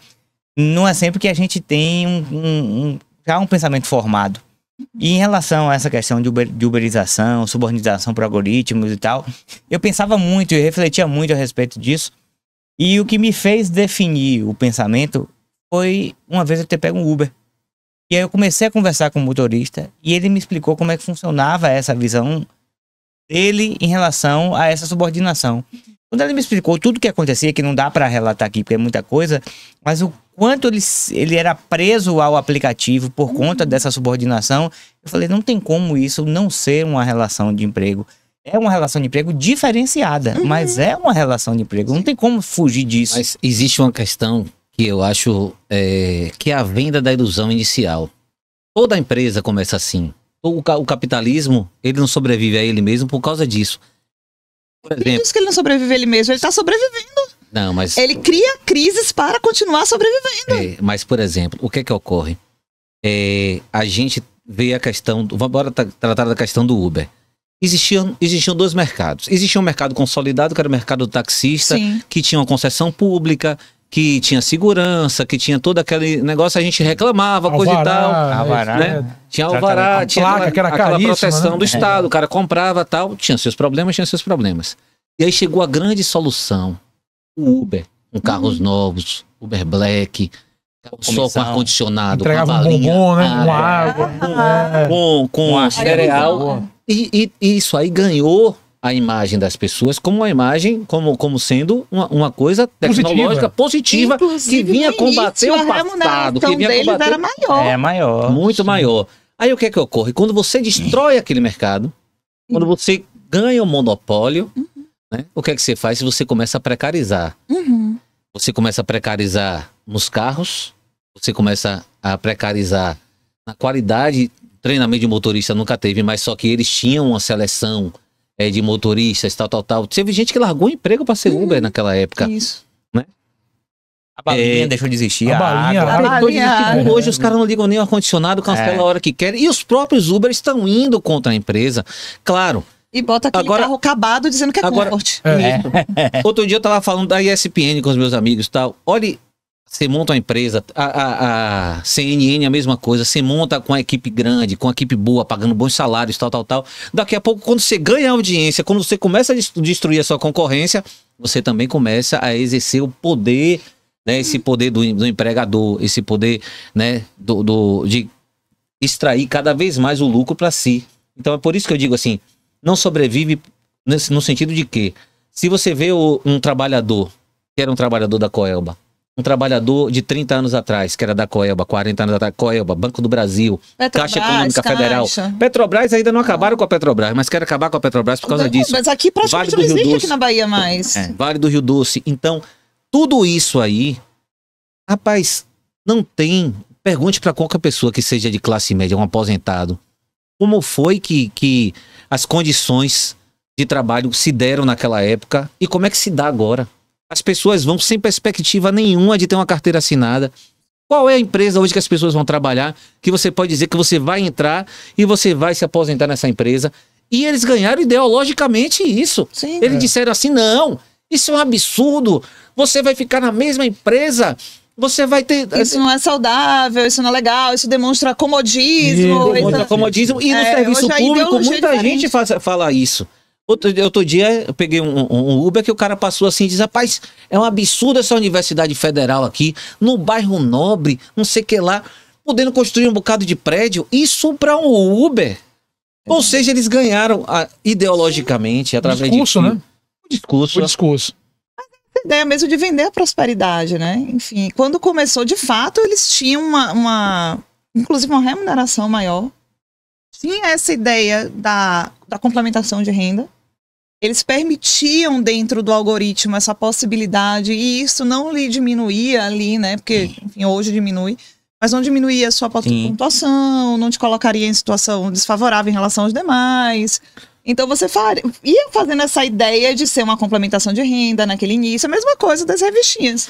não é sempre que a gente tem um, um, um já um pensamento formado. E em relação a essa questão de, uber, de uberização, subornização para algoritmos e tal, eu pensava muito e refletia muito a respeito disso. E o que me fez definir o pensamento foi uma vez eu ter pego um Uber. E aí eu comecei a conversar com o motorista e ele me explicou como é que funcionava essa visão dele em relação a essa subordinação. Quando ele me explicou tudo o que acontecia, que não dá para relatar aqui porque é muita coisa, mas o quanto ele, ele era preso ao aplicativo por conta uhum. dessa subordinação, eu falei: não tem como isso não ser uma relação de emprego. É uma relação de emprego diferenciada, uhum. mas é uma relação de emprego. Não tem como fugir disso. Mas existe uma questão que eu acho é, que é a venda da ilusão inicial. Toda empresa começa assim. O, o capitalismo, ele não sobrevive a ele mesmo por causa disso. Por exemplo, diz que ele não sobrevive a ele mesmo, ele está sobrevivendo. Não, mas. Ele cria crises para continuar sobrevivendo. É, mas, por exemplo, o que é que ocorre? É, a gente vê a questão. Do, vamos tratar da questão do Uber. Existiam, existiam dois mercados. Existia um mercado consolidado, que era o mercado taxista, Sim. que tinha uma concessão pública, que tinha segurança, que tinha todo aquele negócio, a gente reclamava, alvará, coisa e tal. Né, alvará, né? né? Tinha alvará, tinha placa, aquela, aquela proteção né? do Estado, o cara comprava tal, tinha seus problemas, tinha seus problemas. E aí chegou a grande solução, o Uber, com carros hum. novos, Uber Black, só com ar-condicionado, com a um bombom, né? Ah, com é. água, com, com, com, né? com cereal. e, e isso aí ganhou a imagem das pessoas como uma imagem, como, como sendo uma, uma coisa tecnológica positiva, positiva que vinha combater o passado. Que vinha então, combater... era maior. É maior. Muito sim. maior. Aí o que é que ocorre? Quando você destrói aquele mercado, quando uhum. você ganha o um monopólio, uhum. né, o que é que você faz se você começa a precarizar? Uhum. Você começa a precarizar nos carros, você começa a precarizar na qualidade, treinamento de motorista nunca teve, mas só que eles tinham uma seleção é, de motoristas, tal, tal, tal. Teve gente que largou o emprego para ser Uber hum, naquela época. Isso. Né? A balinha é, deixou de existir. A, a balinha, água, a balinha. Existir. Hoje os caras não ligam nem o ar-condicionado, cancela é. a hora que querem. E os próprios Uber estão indo contra a empresa. Claro. E bota aquele agora, carro acabado dizendo que é agora, é. É. Outro dia eu tava falando da ESPN com os meus amigos e tal. Olha você monta uma empresa, a, a, a, CNN é a mesma coisa, você monta com a equipe grande, com a equipe boa, pagando bons salários, tal, tal, tal. Daqui a pouco, quando você ganha audiência, quando você começa a destruir a sua concorrência, você também começa a exercer o poder, né? Esse poder do, do empregador, esse poder, né? Do, do, de extrair cada vez mais o lucro para si. Então é por isso que eu digo assim, não sobrevive nesse, no sentido de que se você vê o, um trabalhador, que era um trabalhador da Coelba, um trabalhador de 30 anos atrás, que era da Coelba, 40 anos atrás, Coelba, Banco do Brasil, Petrobras, Caixa Econômica Caixa. Federal. Petrobras ainda não acabaram com a Petrobras, mas querem acabar com a Petrobras por causa disso. Mas aqui praticamente vale não existe Doce, aqui na Bahia mais. É, vale do Rio Doce. Então, tudo isso aí, rapaz, não tem. Pergunte para qualquer pessoa que seja de classe média, um aposentado, como foi que, que as condições de trabalho se deram naquela época e como é que se dá agora. As pessoas vão sem perspectiva nenhuma de ter uma carteira assinada. Qual é a empresa hoje que as pessoas vão trabalhar que você pode dizer que você vai entrar e você vai se aposentar nessa empresa? E eles ganharam ideologicamente isso. Sim, eles é. disseram assim: não, isso é um absurdo. Você vai ficar na mesma empresa você vai ter. Eh, isso não é saudável, isso não é legal, isso demonstra comodismo. Então demonstra comodismo. E no é, serviço público, é muita gente fala isso. Outro, outro dia eu peguei um, um, Uber que o cara passou assim e disse: Rapaz, é um absurdo essa Universidade Federal aqui, no bairro Nobre, não sei o que lá, podendo construir um bocado de prédio, isso para um Uber. É. Ou seja, eles ganharam a, ideologicamente, através discurso, de. Né? O discurso, né? O discurso. É a ideia mesmo de vender a prosperidade, né? Enfim, quando começou, de fato, eles tinham uma, uma inclusive uma remuneração maior. Tinha essa ideia da, da complementação de renda eles permitiam dentro do algoritmo essa possibilidade e isso não lhe diminuía ali, né? Porque, enfim, hoje diminui, mas não diminuía a sua pontuação, não te colocaria em situação desfavorável em relação aos demais. Então você faria, ia fazendo essa ideia de ser uma complementação de renda naquele início, a mesma coisa das revistinhas.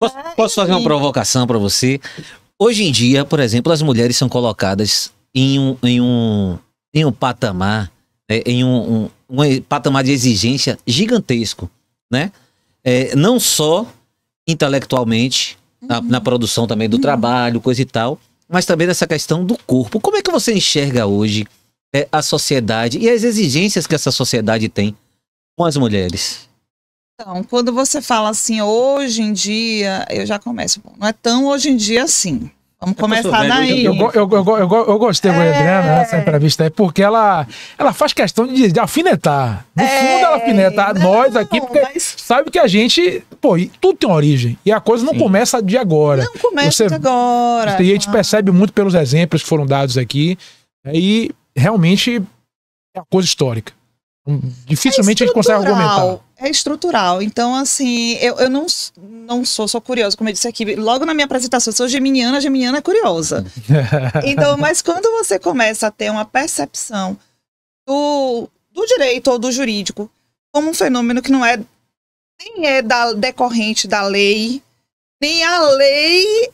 Posso, posso fazer uma provocação para você? Hoje em dia, por exemplo, as mulheres são colocadas em um, em um, em um patamar é, em um, um, um, patamar de exigência gigantesco, né? É, não só intelectualmente, uhum. na, na, produção também do uhum. trabalho, coisa e tal, mas também nessa questão do corpo. Como é que você enxerga hoje é, a sociedade e as exigências que essa sociedade tem com as mulheres? Então, quando você fala assim, hoje em dia, eu já começo. Bom, não é tão hoje em dia assim. Vamos começar daí. Eu, eu, eu, eu, gostei é... Adriana, nessa entrevista aí, porque ela, ela faz questão de, de alfinetar. No é, fundo, ela alfineta nós aqui, porque sabe que a gente. Pô, tudo tem origem. E a coisa não começa de agora. Não começa de agora. E a gente percebe muito pelos exemplos que foram dados aqui. Né, e realmente é uma coisa histórica. Dificilmente é a gente consegue é argumentar. É estrutural. Então, assim, eu, eu não, não sou sou curiosa, como eu disse aqui. Logo na minha apresentação, eu sou geminiana, geminiana é curiosa. então, mas quando você começa a ter uma percepção do, do direito ou do jurídico como um fenômeno que não é nem é da, decorrente da lei, nem a lei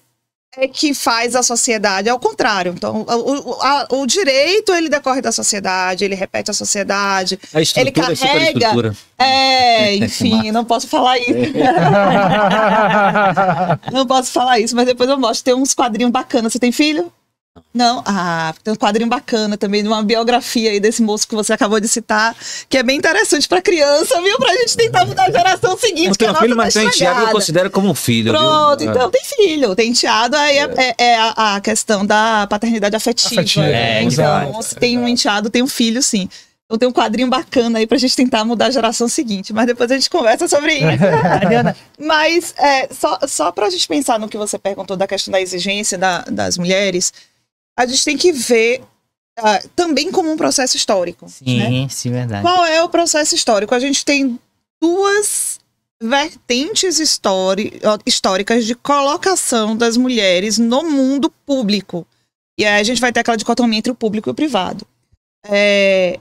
é que faz a sociedade, ao é contrário. Então, o, a, o, direito ele decorre da sociedade, ele repete a sociedade, a ele é carrega. É, é enfim, não posso falar isso. É. não posso falar isso, mas depois eu mostro. Tem uns quadrinhos bacanas. Você tem filho? Não, ah, tem um quadrinho bacana também, de uma biografia aí desse moço que você acabou de citar, que é bem interessante pra criança, viu? Pra gente tentar mudar a geração seguinte. Eu tenho que a filho, tá mas tá tem enteado, eu considero como um filho. Pronto, viu? É. então tem filho, tem enteado, aí é, é, é, é a, a, questão da paternidade afetiva. afetiva então, é, então, se tem um enteado, tem um filho, sim. Então tem um quadrinho bacana aí pra gente tentar mudar a geração seguinte, mas depois a gente conversa sobre isso. mas é, só, só pra gente pensar no que você perguntou da questão da exigência da, das mulheres a gente tem que ver uh, também como um processo histórico. Né? Sim, né? sim, verdade. Qual é o processo histórico? A gente tem duas vertentes históricas de colocação das mulheres no mundo público. E aí a gente vai ter aquela dicotomia entre o público e o privado. É,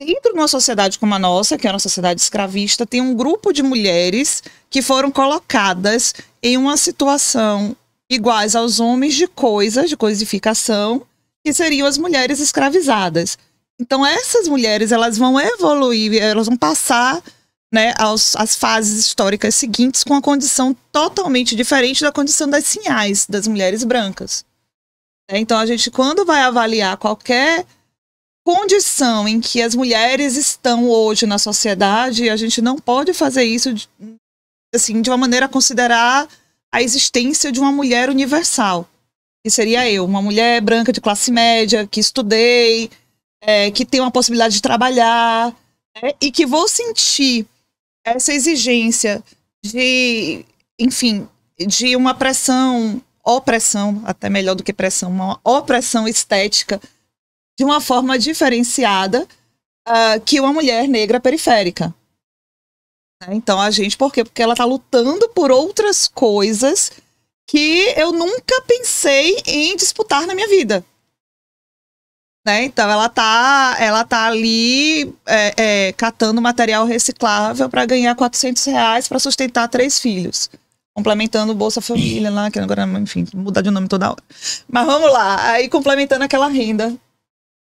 dentro de uma sociedade como a nossa, que é uma sociedade escravista, tem um grupo de mulheres que foram colocadas em uma situação iguais aos homens de coisas, de coisificação, que seriam as mulheres escravizadas. Então essas mulheres elas vão evoluir, elas vão passar né, aos, fases históricas seguintes com a condição totalmente diferente da condição das sinhais das mulheres brancas. É, então a gente quando vai avaliar qualquer condição em que as mulheres estão hoje na sociedade, a gente não pode fazer isso de, assim de uma maneira a considerar a existência de uma mulher universal, que seria eu, uma mulher branca de classe média, que estudei, é, que tem uma possibilidade de trabalhar, né, e que vou sentir essa exigência de, enfim, de uma pressão, opressão, até melhor do que pressão, uma opressão estética, de uma forma diferenciada uh, que uma mulher negra periférica. Né? Então a gente, por quê? Porque ela tá lutando por outras coisas que eu nunca pensei em disputar na minha vida. Né? Então ela tá, ela tá ali é, é, catando material reciclável para ganhar 400 reais para sustentar três filhos. Complementando o Bolsa Família lá, que agora, enfim, mudar de nome toda hora. Mas vamos lá, aí complementando aquela renda.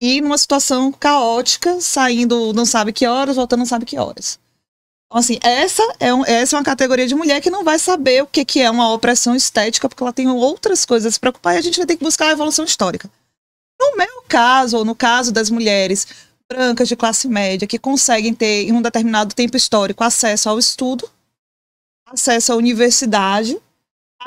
E numa situação caótica, saindo não sabe que horas, voltando não sabe que horas. Então, assim, essa é, um, essa é uma categoria de mulher que não vai saber o que, que é uma opressão estética, porque ela tem outras coisas a se preocupar e a gente vai ter que buscar a evolução histórica. No meu caso, ou no caso das mulheres brancas de classe média, que conseguem ter, em um determinado tempo histórico, acesso ao estudo, acesso à universidade,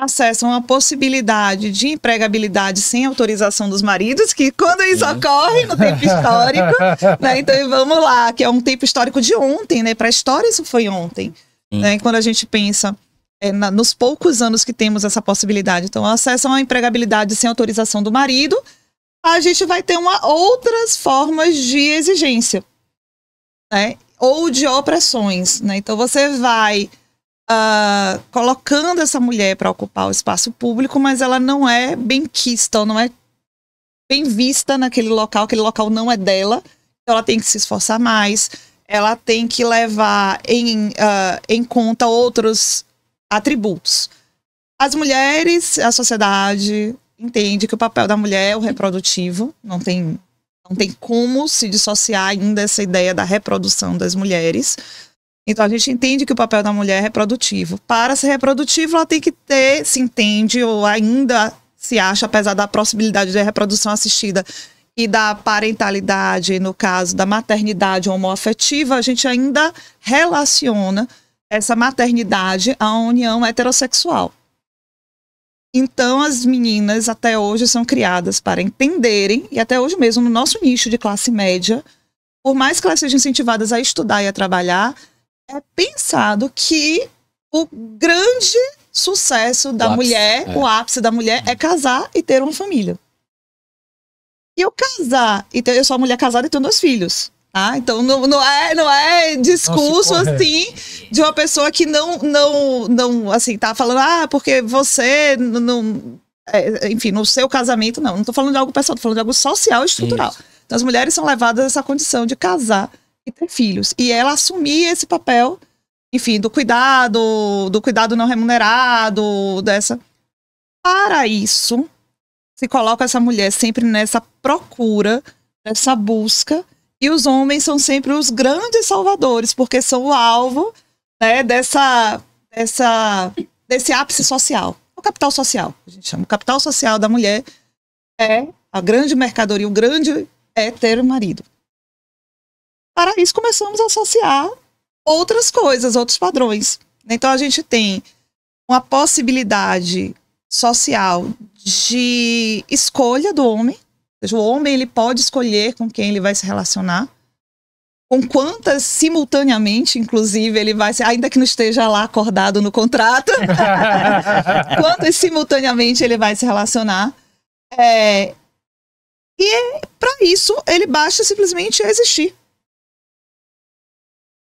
acessam a possibilidade de empregabilidade sem autorização dos maridos, que quando isso ocorre no tempo histórico, né? Então vamos lá, que é um tempo histórico de ontem, né? Para a história isso foi ontem, né? quando a gente pensa é, na, nos poucos anos que temos essa possibilidade, então acessam a empregabilidade sem autorização do marido, a gente vai ter uma, outras formas de exigência, né? Ou de opressões, né? Então você vai uh, colocando essa mulher para ocupar o espaço público, mas ela não é bem quista, não é bem vista naquele local, aquele local não é dela, então ela tem que se esforçar mais, ela tem que levar em, uh, em conta outros atributos. As mulheres, a sociedade entende que o papel da mulher é o reprodutivo, não tem, não tem como se dissociar ainda essa ideia da reprodução das mulheres, então a gente entende que o papel da mulher é reprodutivo. Para ser reprodutivo, ela tem que ter, se entende ou ainda se acha, apesar da possibilidade de reprodução assistida e da parentalidade, no caso da maternidade homoafetiva, a gente ainda relaciona essa maternidade à união heterossexual. Então, as meninas até hoje são criadas para entenderem, e até hoje mesmo no nosso nicho de classe média, por mais que elas sejam incentivadas a estudar e a trabalhar, é pensado que o grande sucesso da o mulher, é. o ápice da mulher, é casar e ter uma família. E eu casar, e ter, eu sou uma mulher casada e tenho dois filhos. Ah, Então não, não, é, não é discurso Nossa, assim de uma pessoa que não, não, não, assim, tá falando, ah, porque você não. não é, enfim, no seu casamento, não. Não tô falando de algo pessoal, tô falando de algo social e estrutural. Então as mulheres são levadas a essa condição de casar e ter filhos. E ela assumir esse papel, enfim, do cuidado, do cuidado não remunerado, dessa. Para isso, se coloca essa mulher sempre nessa procura, nessa busca, e os homens são sempre os grandes salvadores, porque são o alvo né, dessa, dessa, desse ápice social. O capital social, a gente chama. O capital social da mulher é a grande mercadoria, o grande é ter o marido para isso começamos a associar outras coisas, outros padrões. Né? Então a gente tem uma possibilidade social de escolha do homem, ou seja, o homem ele pode escolher com quem ele vai se relacionar, com quantas simultaneamente, inclusive, ele vai ser, ainda que não esteja lá acordado no contrato, quantas simultaneamente ele vai se relacionar. É, e para isso ele basta simplesmente existir.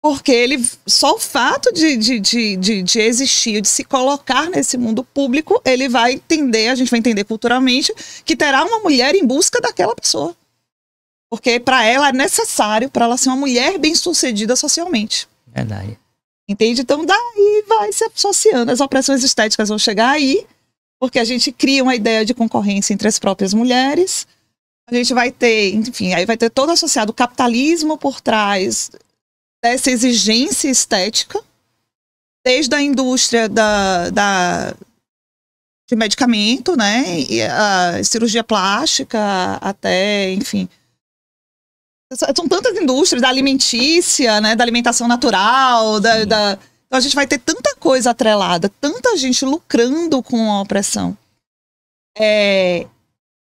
Porque ele, só o fato de, de, de, de, de existir, de se colocar nesse mundo público, ele vai entender, a gente vai entender culturalmente, que terá uma mulher em busca daquela pessoa. Porque para ela é necessário, para ela ser uma mulher bem sucedida socialmente. Verdade. Entende? Então daí vai se associando. As opressões estéticas vão chegar aí, porque a gente cria uma ideia de concorrência entre as próprias mulheres. A gente vai ter, enfim, aí vai ter todo associado o capitalismo por trás, dessa exigência estética, desde a indústria da, da de medicamento, né, e a cirurgia plástica, até, enfim, são tantas indústrias da alimentícia, né, da alimentação natural, da, da, então a gente vai ter tanta coisa atrelada, tanta gente lucrando com a opressão. É,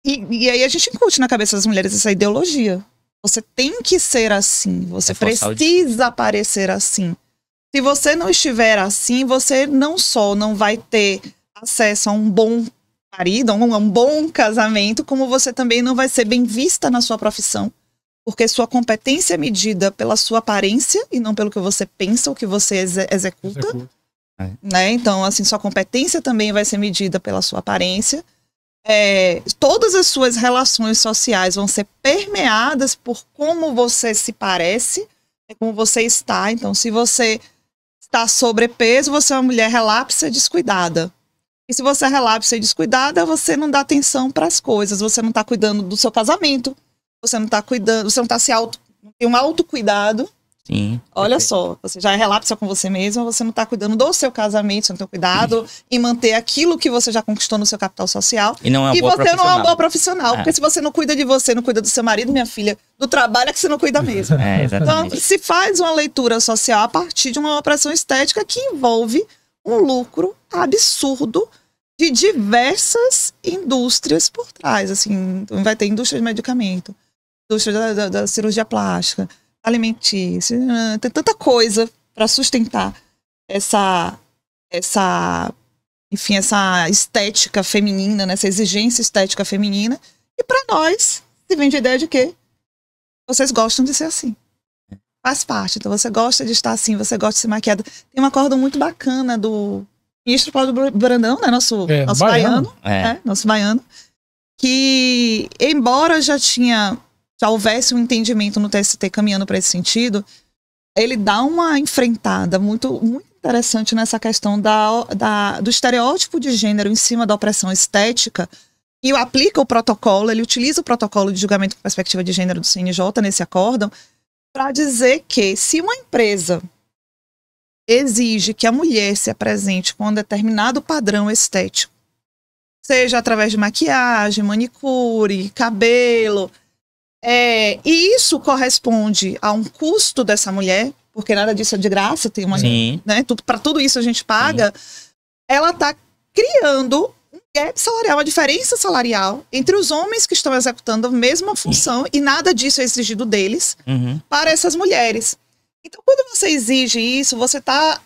e, e aí a gente incute na cabeça das mulheres essa ideologia, você tem que ser assim, você é precisa o... aparecer assim. Se você não estiver assim, você não só não vai ter acesso a um bom marido, a um, a um bom casamento, como você também não vai ser bem vista na sua profissão. Porque sua competência é medida pela sua aparência e não pelo que você pensa, o que você executa. executa. É. Né? Então, assim, sua competência também vai ser medida pela sua aparência é, todas as suas relações sociais vão ser permeadas por como você se parece, né, como você está. Então, se você está sobrepeso, você é uma mulher relapsa e descuidada. E se você é relapsa e descuidada, você não dá atenção para as coisas, você não está cuidando do seu casamento, você não está cuidando, você não está se auto, tem um autocuidado, Sim. Olha perfeito. só, você já é relapsa com você mesma, você não está cuidando do seu casamento, você não tem cuidado Sim. em manter aquilo que você já conquistou no seu capital social. E não é uma e boa você não é uma boa profissional. É. Porque se você não cuida de você, não cuida do seu marido, minha filha, do trabalho é que você não cuida mesmo. É, então, se faz uma leitura social a partir de uma operação estética que envolve um lucro absurdo de diversas indústrias por trás. Assim, vai ter indústria de medicamento, indústria da, da, da cirurgia plástica alimentícia, ah, tem tanta coisa para sustentar essa essa enfim, essa estética feminina, né? essa exigência estética feminina. E para nós, se vem de ideia de que vocês gostam de ser assim. Faz parte. Então você gosta de estar assim, você gosta de ser maquiada. Tem uma corda muito bacana do ministro Paulo Brandão, né? Nosso, é, nosso baiano. baiano é. É, nosso baiano. Que, embora já tinha já houvesse um entendimento no TST caminhando para esse sentido, ele dá uma enfrentada muito, muito interessante nessa questão da, da, do estereótipo de gênero em cima da opressão estética e aplica o protocolo, ele utiliza o protocolo de julgamento com perspectiva de gênero do CNJ nesse acórdão para dizer que se uma empresa exige que a mulher se apresente com um determinado padrão estético, seja através de maquiagem, manicure, cabelo, é, e isso corresponde a um custo dessa mulher, porque nada disso é de graça, tem uma. Né, Para tudo isso a gente paga. Sim. Ela está criando um gap salarial, uma diferença salarial entre os homens que estão executando a mesma função Sim. e nada disso é exigido deles uhum. para essas mulheres. Então, quando você exige isso, você está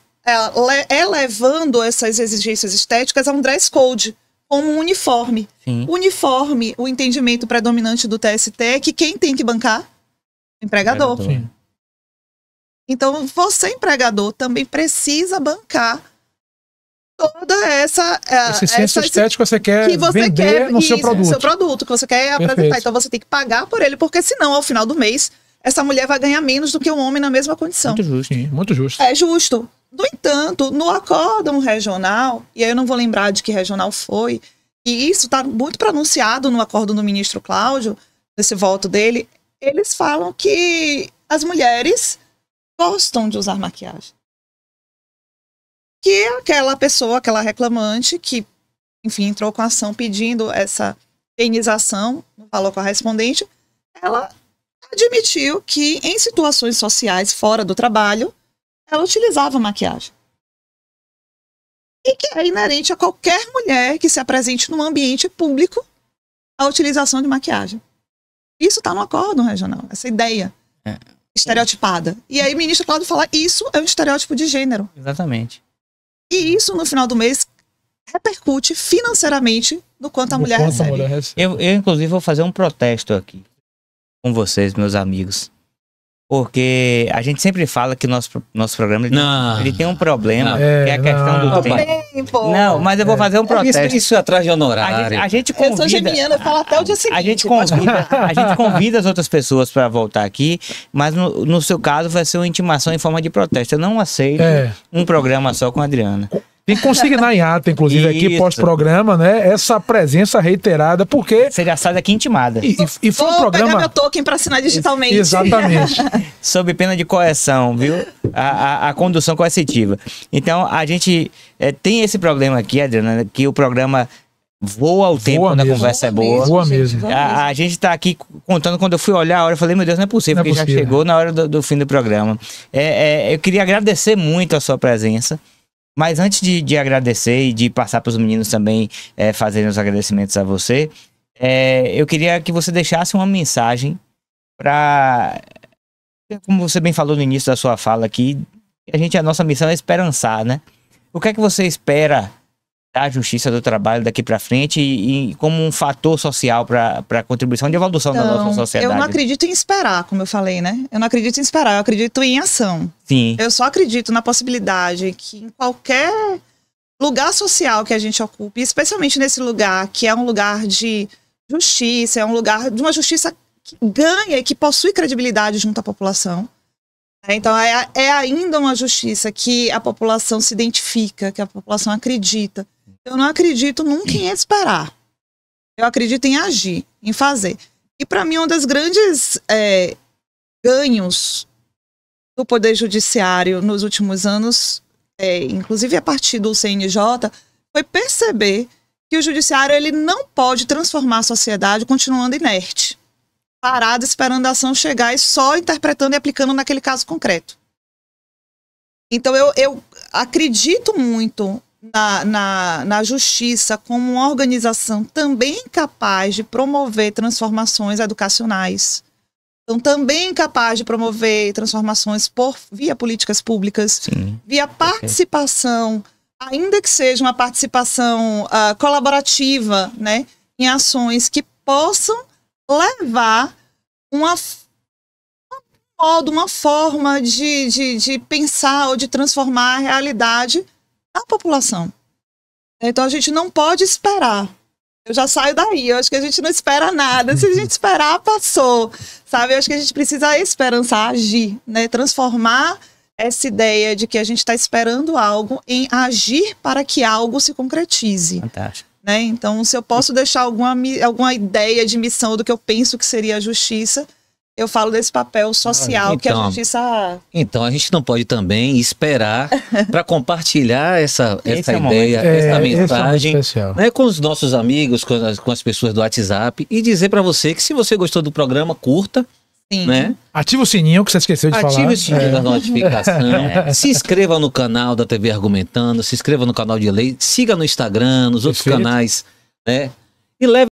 é, elevando essas exigências estéticas a um dress code como um uniforme. Sim. uniforme, o entendimento predominante do TST é que quem tem que bancar? O empregador. Sim. Então, você, empregador, também precisa bancar toda essa. Eh, Esse senso estético você quer que você vender quer, no seu produto. seu produto, que você quer apresentar. Então, você tem que pagar por ele, porque senão, ao final do mês, essa mulher vai ganhar menos do que um homem na mesma condição. Muito justo, sim, muito justo. É justo. No entanto, no acórdão regional, e aí eu não vou lembrar de que regional foi, e isso está muito pronunciado no acordo do ministro Cláudio, nesse voto dele, eles falam que as mulheres gostam de usar maquiagem. Que aquela pessoa, aquela reclamante que, enfim, entrou com a ação pedindo essa falou com a correspondente, ela admitiu que em situações sociais fora do trabalho, ela utilizava maquiagem. E que é inerente a qualquer mulher que se apresente num ambiente público a utilização de maquiagem. Isso está no acordo regional, essa ideia é. estereotipada. E aí, ministro Cláudio fala: isso é um estereótipo de gênero. Exatamente. E isso, no final do mês, repercute financeiramente no quanto a, mulher, quanto recebe. a mulher recebe. Eu, eu, inclusive, vou fazer um protesto aqui com vocês, meus amigos. Porque a gente sempre fala que o nosso, nosso programa ele, ele tem um problema, é, que é a é, questão não, do tempo. Não, mas eu vou fazer um protesto. É, isso, isso atrás de honorário. A gente, a gente convida... Eu sou fala até o dia seguinte. A gente convida, a gente convida as outras pessoas para voltar aqui, mas no, no, seu caso vai ser uma intimação em forma de protesto. Eu não aceito é. um programa só com a Adriana. Tem que consignar em ata, inclusive, aqui pós-programa, né? Essa presença reiterada, porque. Você já sai daqui intimada. E, e, e foi Vou um programa. pegar meu token para assinar digitalmente. Exatamente. Sob pena de correção, viu? A, a, a, condução coercitiva. Então, a gente é, tem esse problema aqui, Adriana, que o programa voa o tempo voa quando mesmo. a conversa é voa é boa. Voa mesmo. A, a gente está aqui contando, quando eu fui olhar a hora, eu falei, meu Deus, não é possível, não é porque é possível. já chegou na hora do, do fim do programa. É, é, eu queria agradecer muito a sua presença. Mas antes de, de agradecer e de passar para os meninos também é, fazerem os agradecimentos a você, é, eu queria que você deixasse uma mensagem para. Como você bem falou no início da sua fala aqui, a gente a nossa missão é esperançar, né? O que é que você espera a justiça do trabalho daqui para frente e, e, como um fator social para a contribuição de evolução então, da nossa então, sociedade. Eu não acredito em esperar, como eu falei, né? Eu não acredito em esperar, eu acredito em ação. Sim. Eu só acredito na possibilidade que em qualquer lugar social que a gente ocupe, especialmente nesse lugar que é um lugar de justiça, é um lugar de uma justiça que ganha e que possui credibilidade junto à população. Né? Então, é, é ainda uma justiça que a população se identifica, que a população acredita. Eu não acredito nunca em esperar. Eu acredito em agir, em fazer. E para mim, é um dos grandes é, ganhos do Poder Judiciário nos últimos anos, é, inclusive a partir do CNJ, foi perceber que o Judiciário ele não pode transformar a sociedade continuando inerte, parado esperando a ação chegar e só interpretando e aplicando naquele caso concreto. Então, eu, eu acredito muito na, na, na, justiça como uma organização também capaz de promover transformações educacionais. Então, também capaz de promover transformações por, via políticas públicas, Sim, via participação, okay. ainda que seja uma participação uh, colaborativa, né, em ações que possam levar uma modo, uma forma de, de, de, pensar ou de transformar a realidade a população. Então a gente não pode esperar. Eu já saio daí, eu acho que a gente não espera nada. Se a gente esperar, passou. Sabe? Eu acho que a gente precisa esperançar, agir, né? Transformar essa ideia de que a gente está esperando algo em agir para que algo se concretize. Fantástico. Né? Então, se eu posso deixar alguma, alguma ideia de missão do que eu penso que seria a justiça, eu falo desse papel ah, social então, que a então, justiça. Então a gente não pode também esperar para compartilhar essa, é essa é ideia, é, essa é mensagem é né, com os nossos amigos, com as, com as, pessoas do WhatsApp e dizer para você que se você gostou do programa, curta. Sim. Né? Ativa o sininho que você esqueceu de Ative falar. Ative o sininho da notificação. É. se inscreva no canal da TV Argumentando, se inscreva no canal de Lei, siga no Instagram, nos outros canais, né? E leve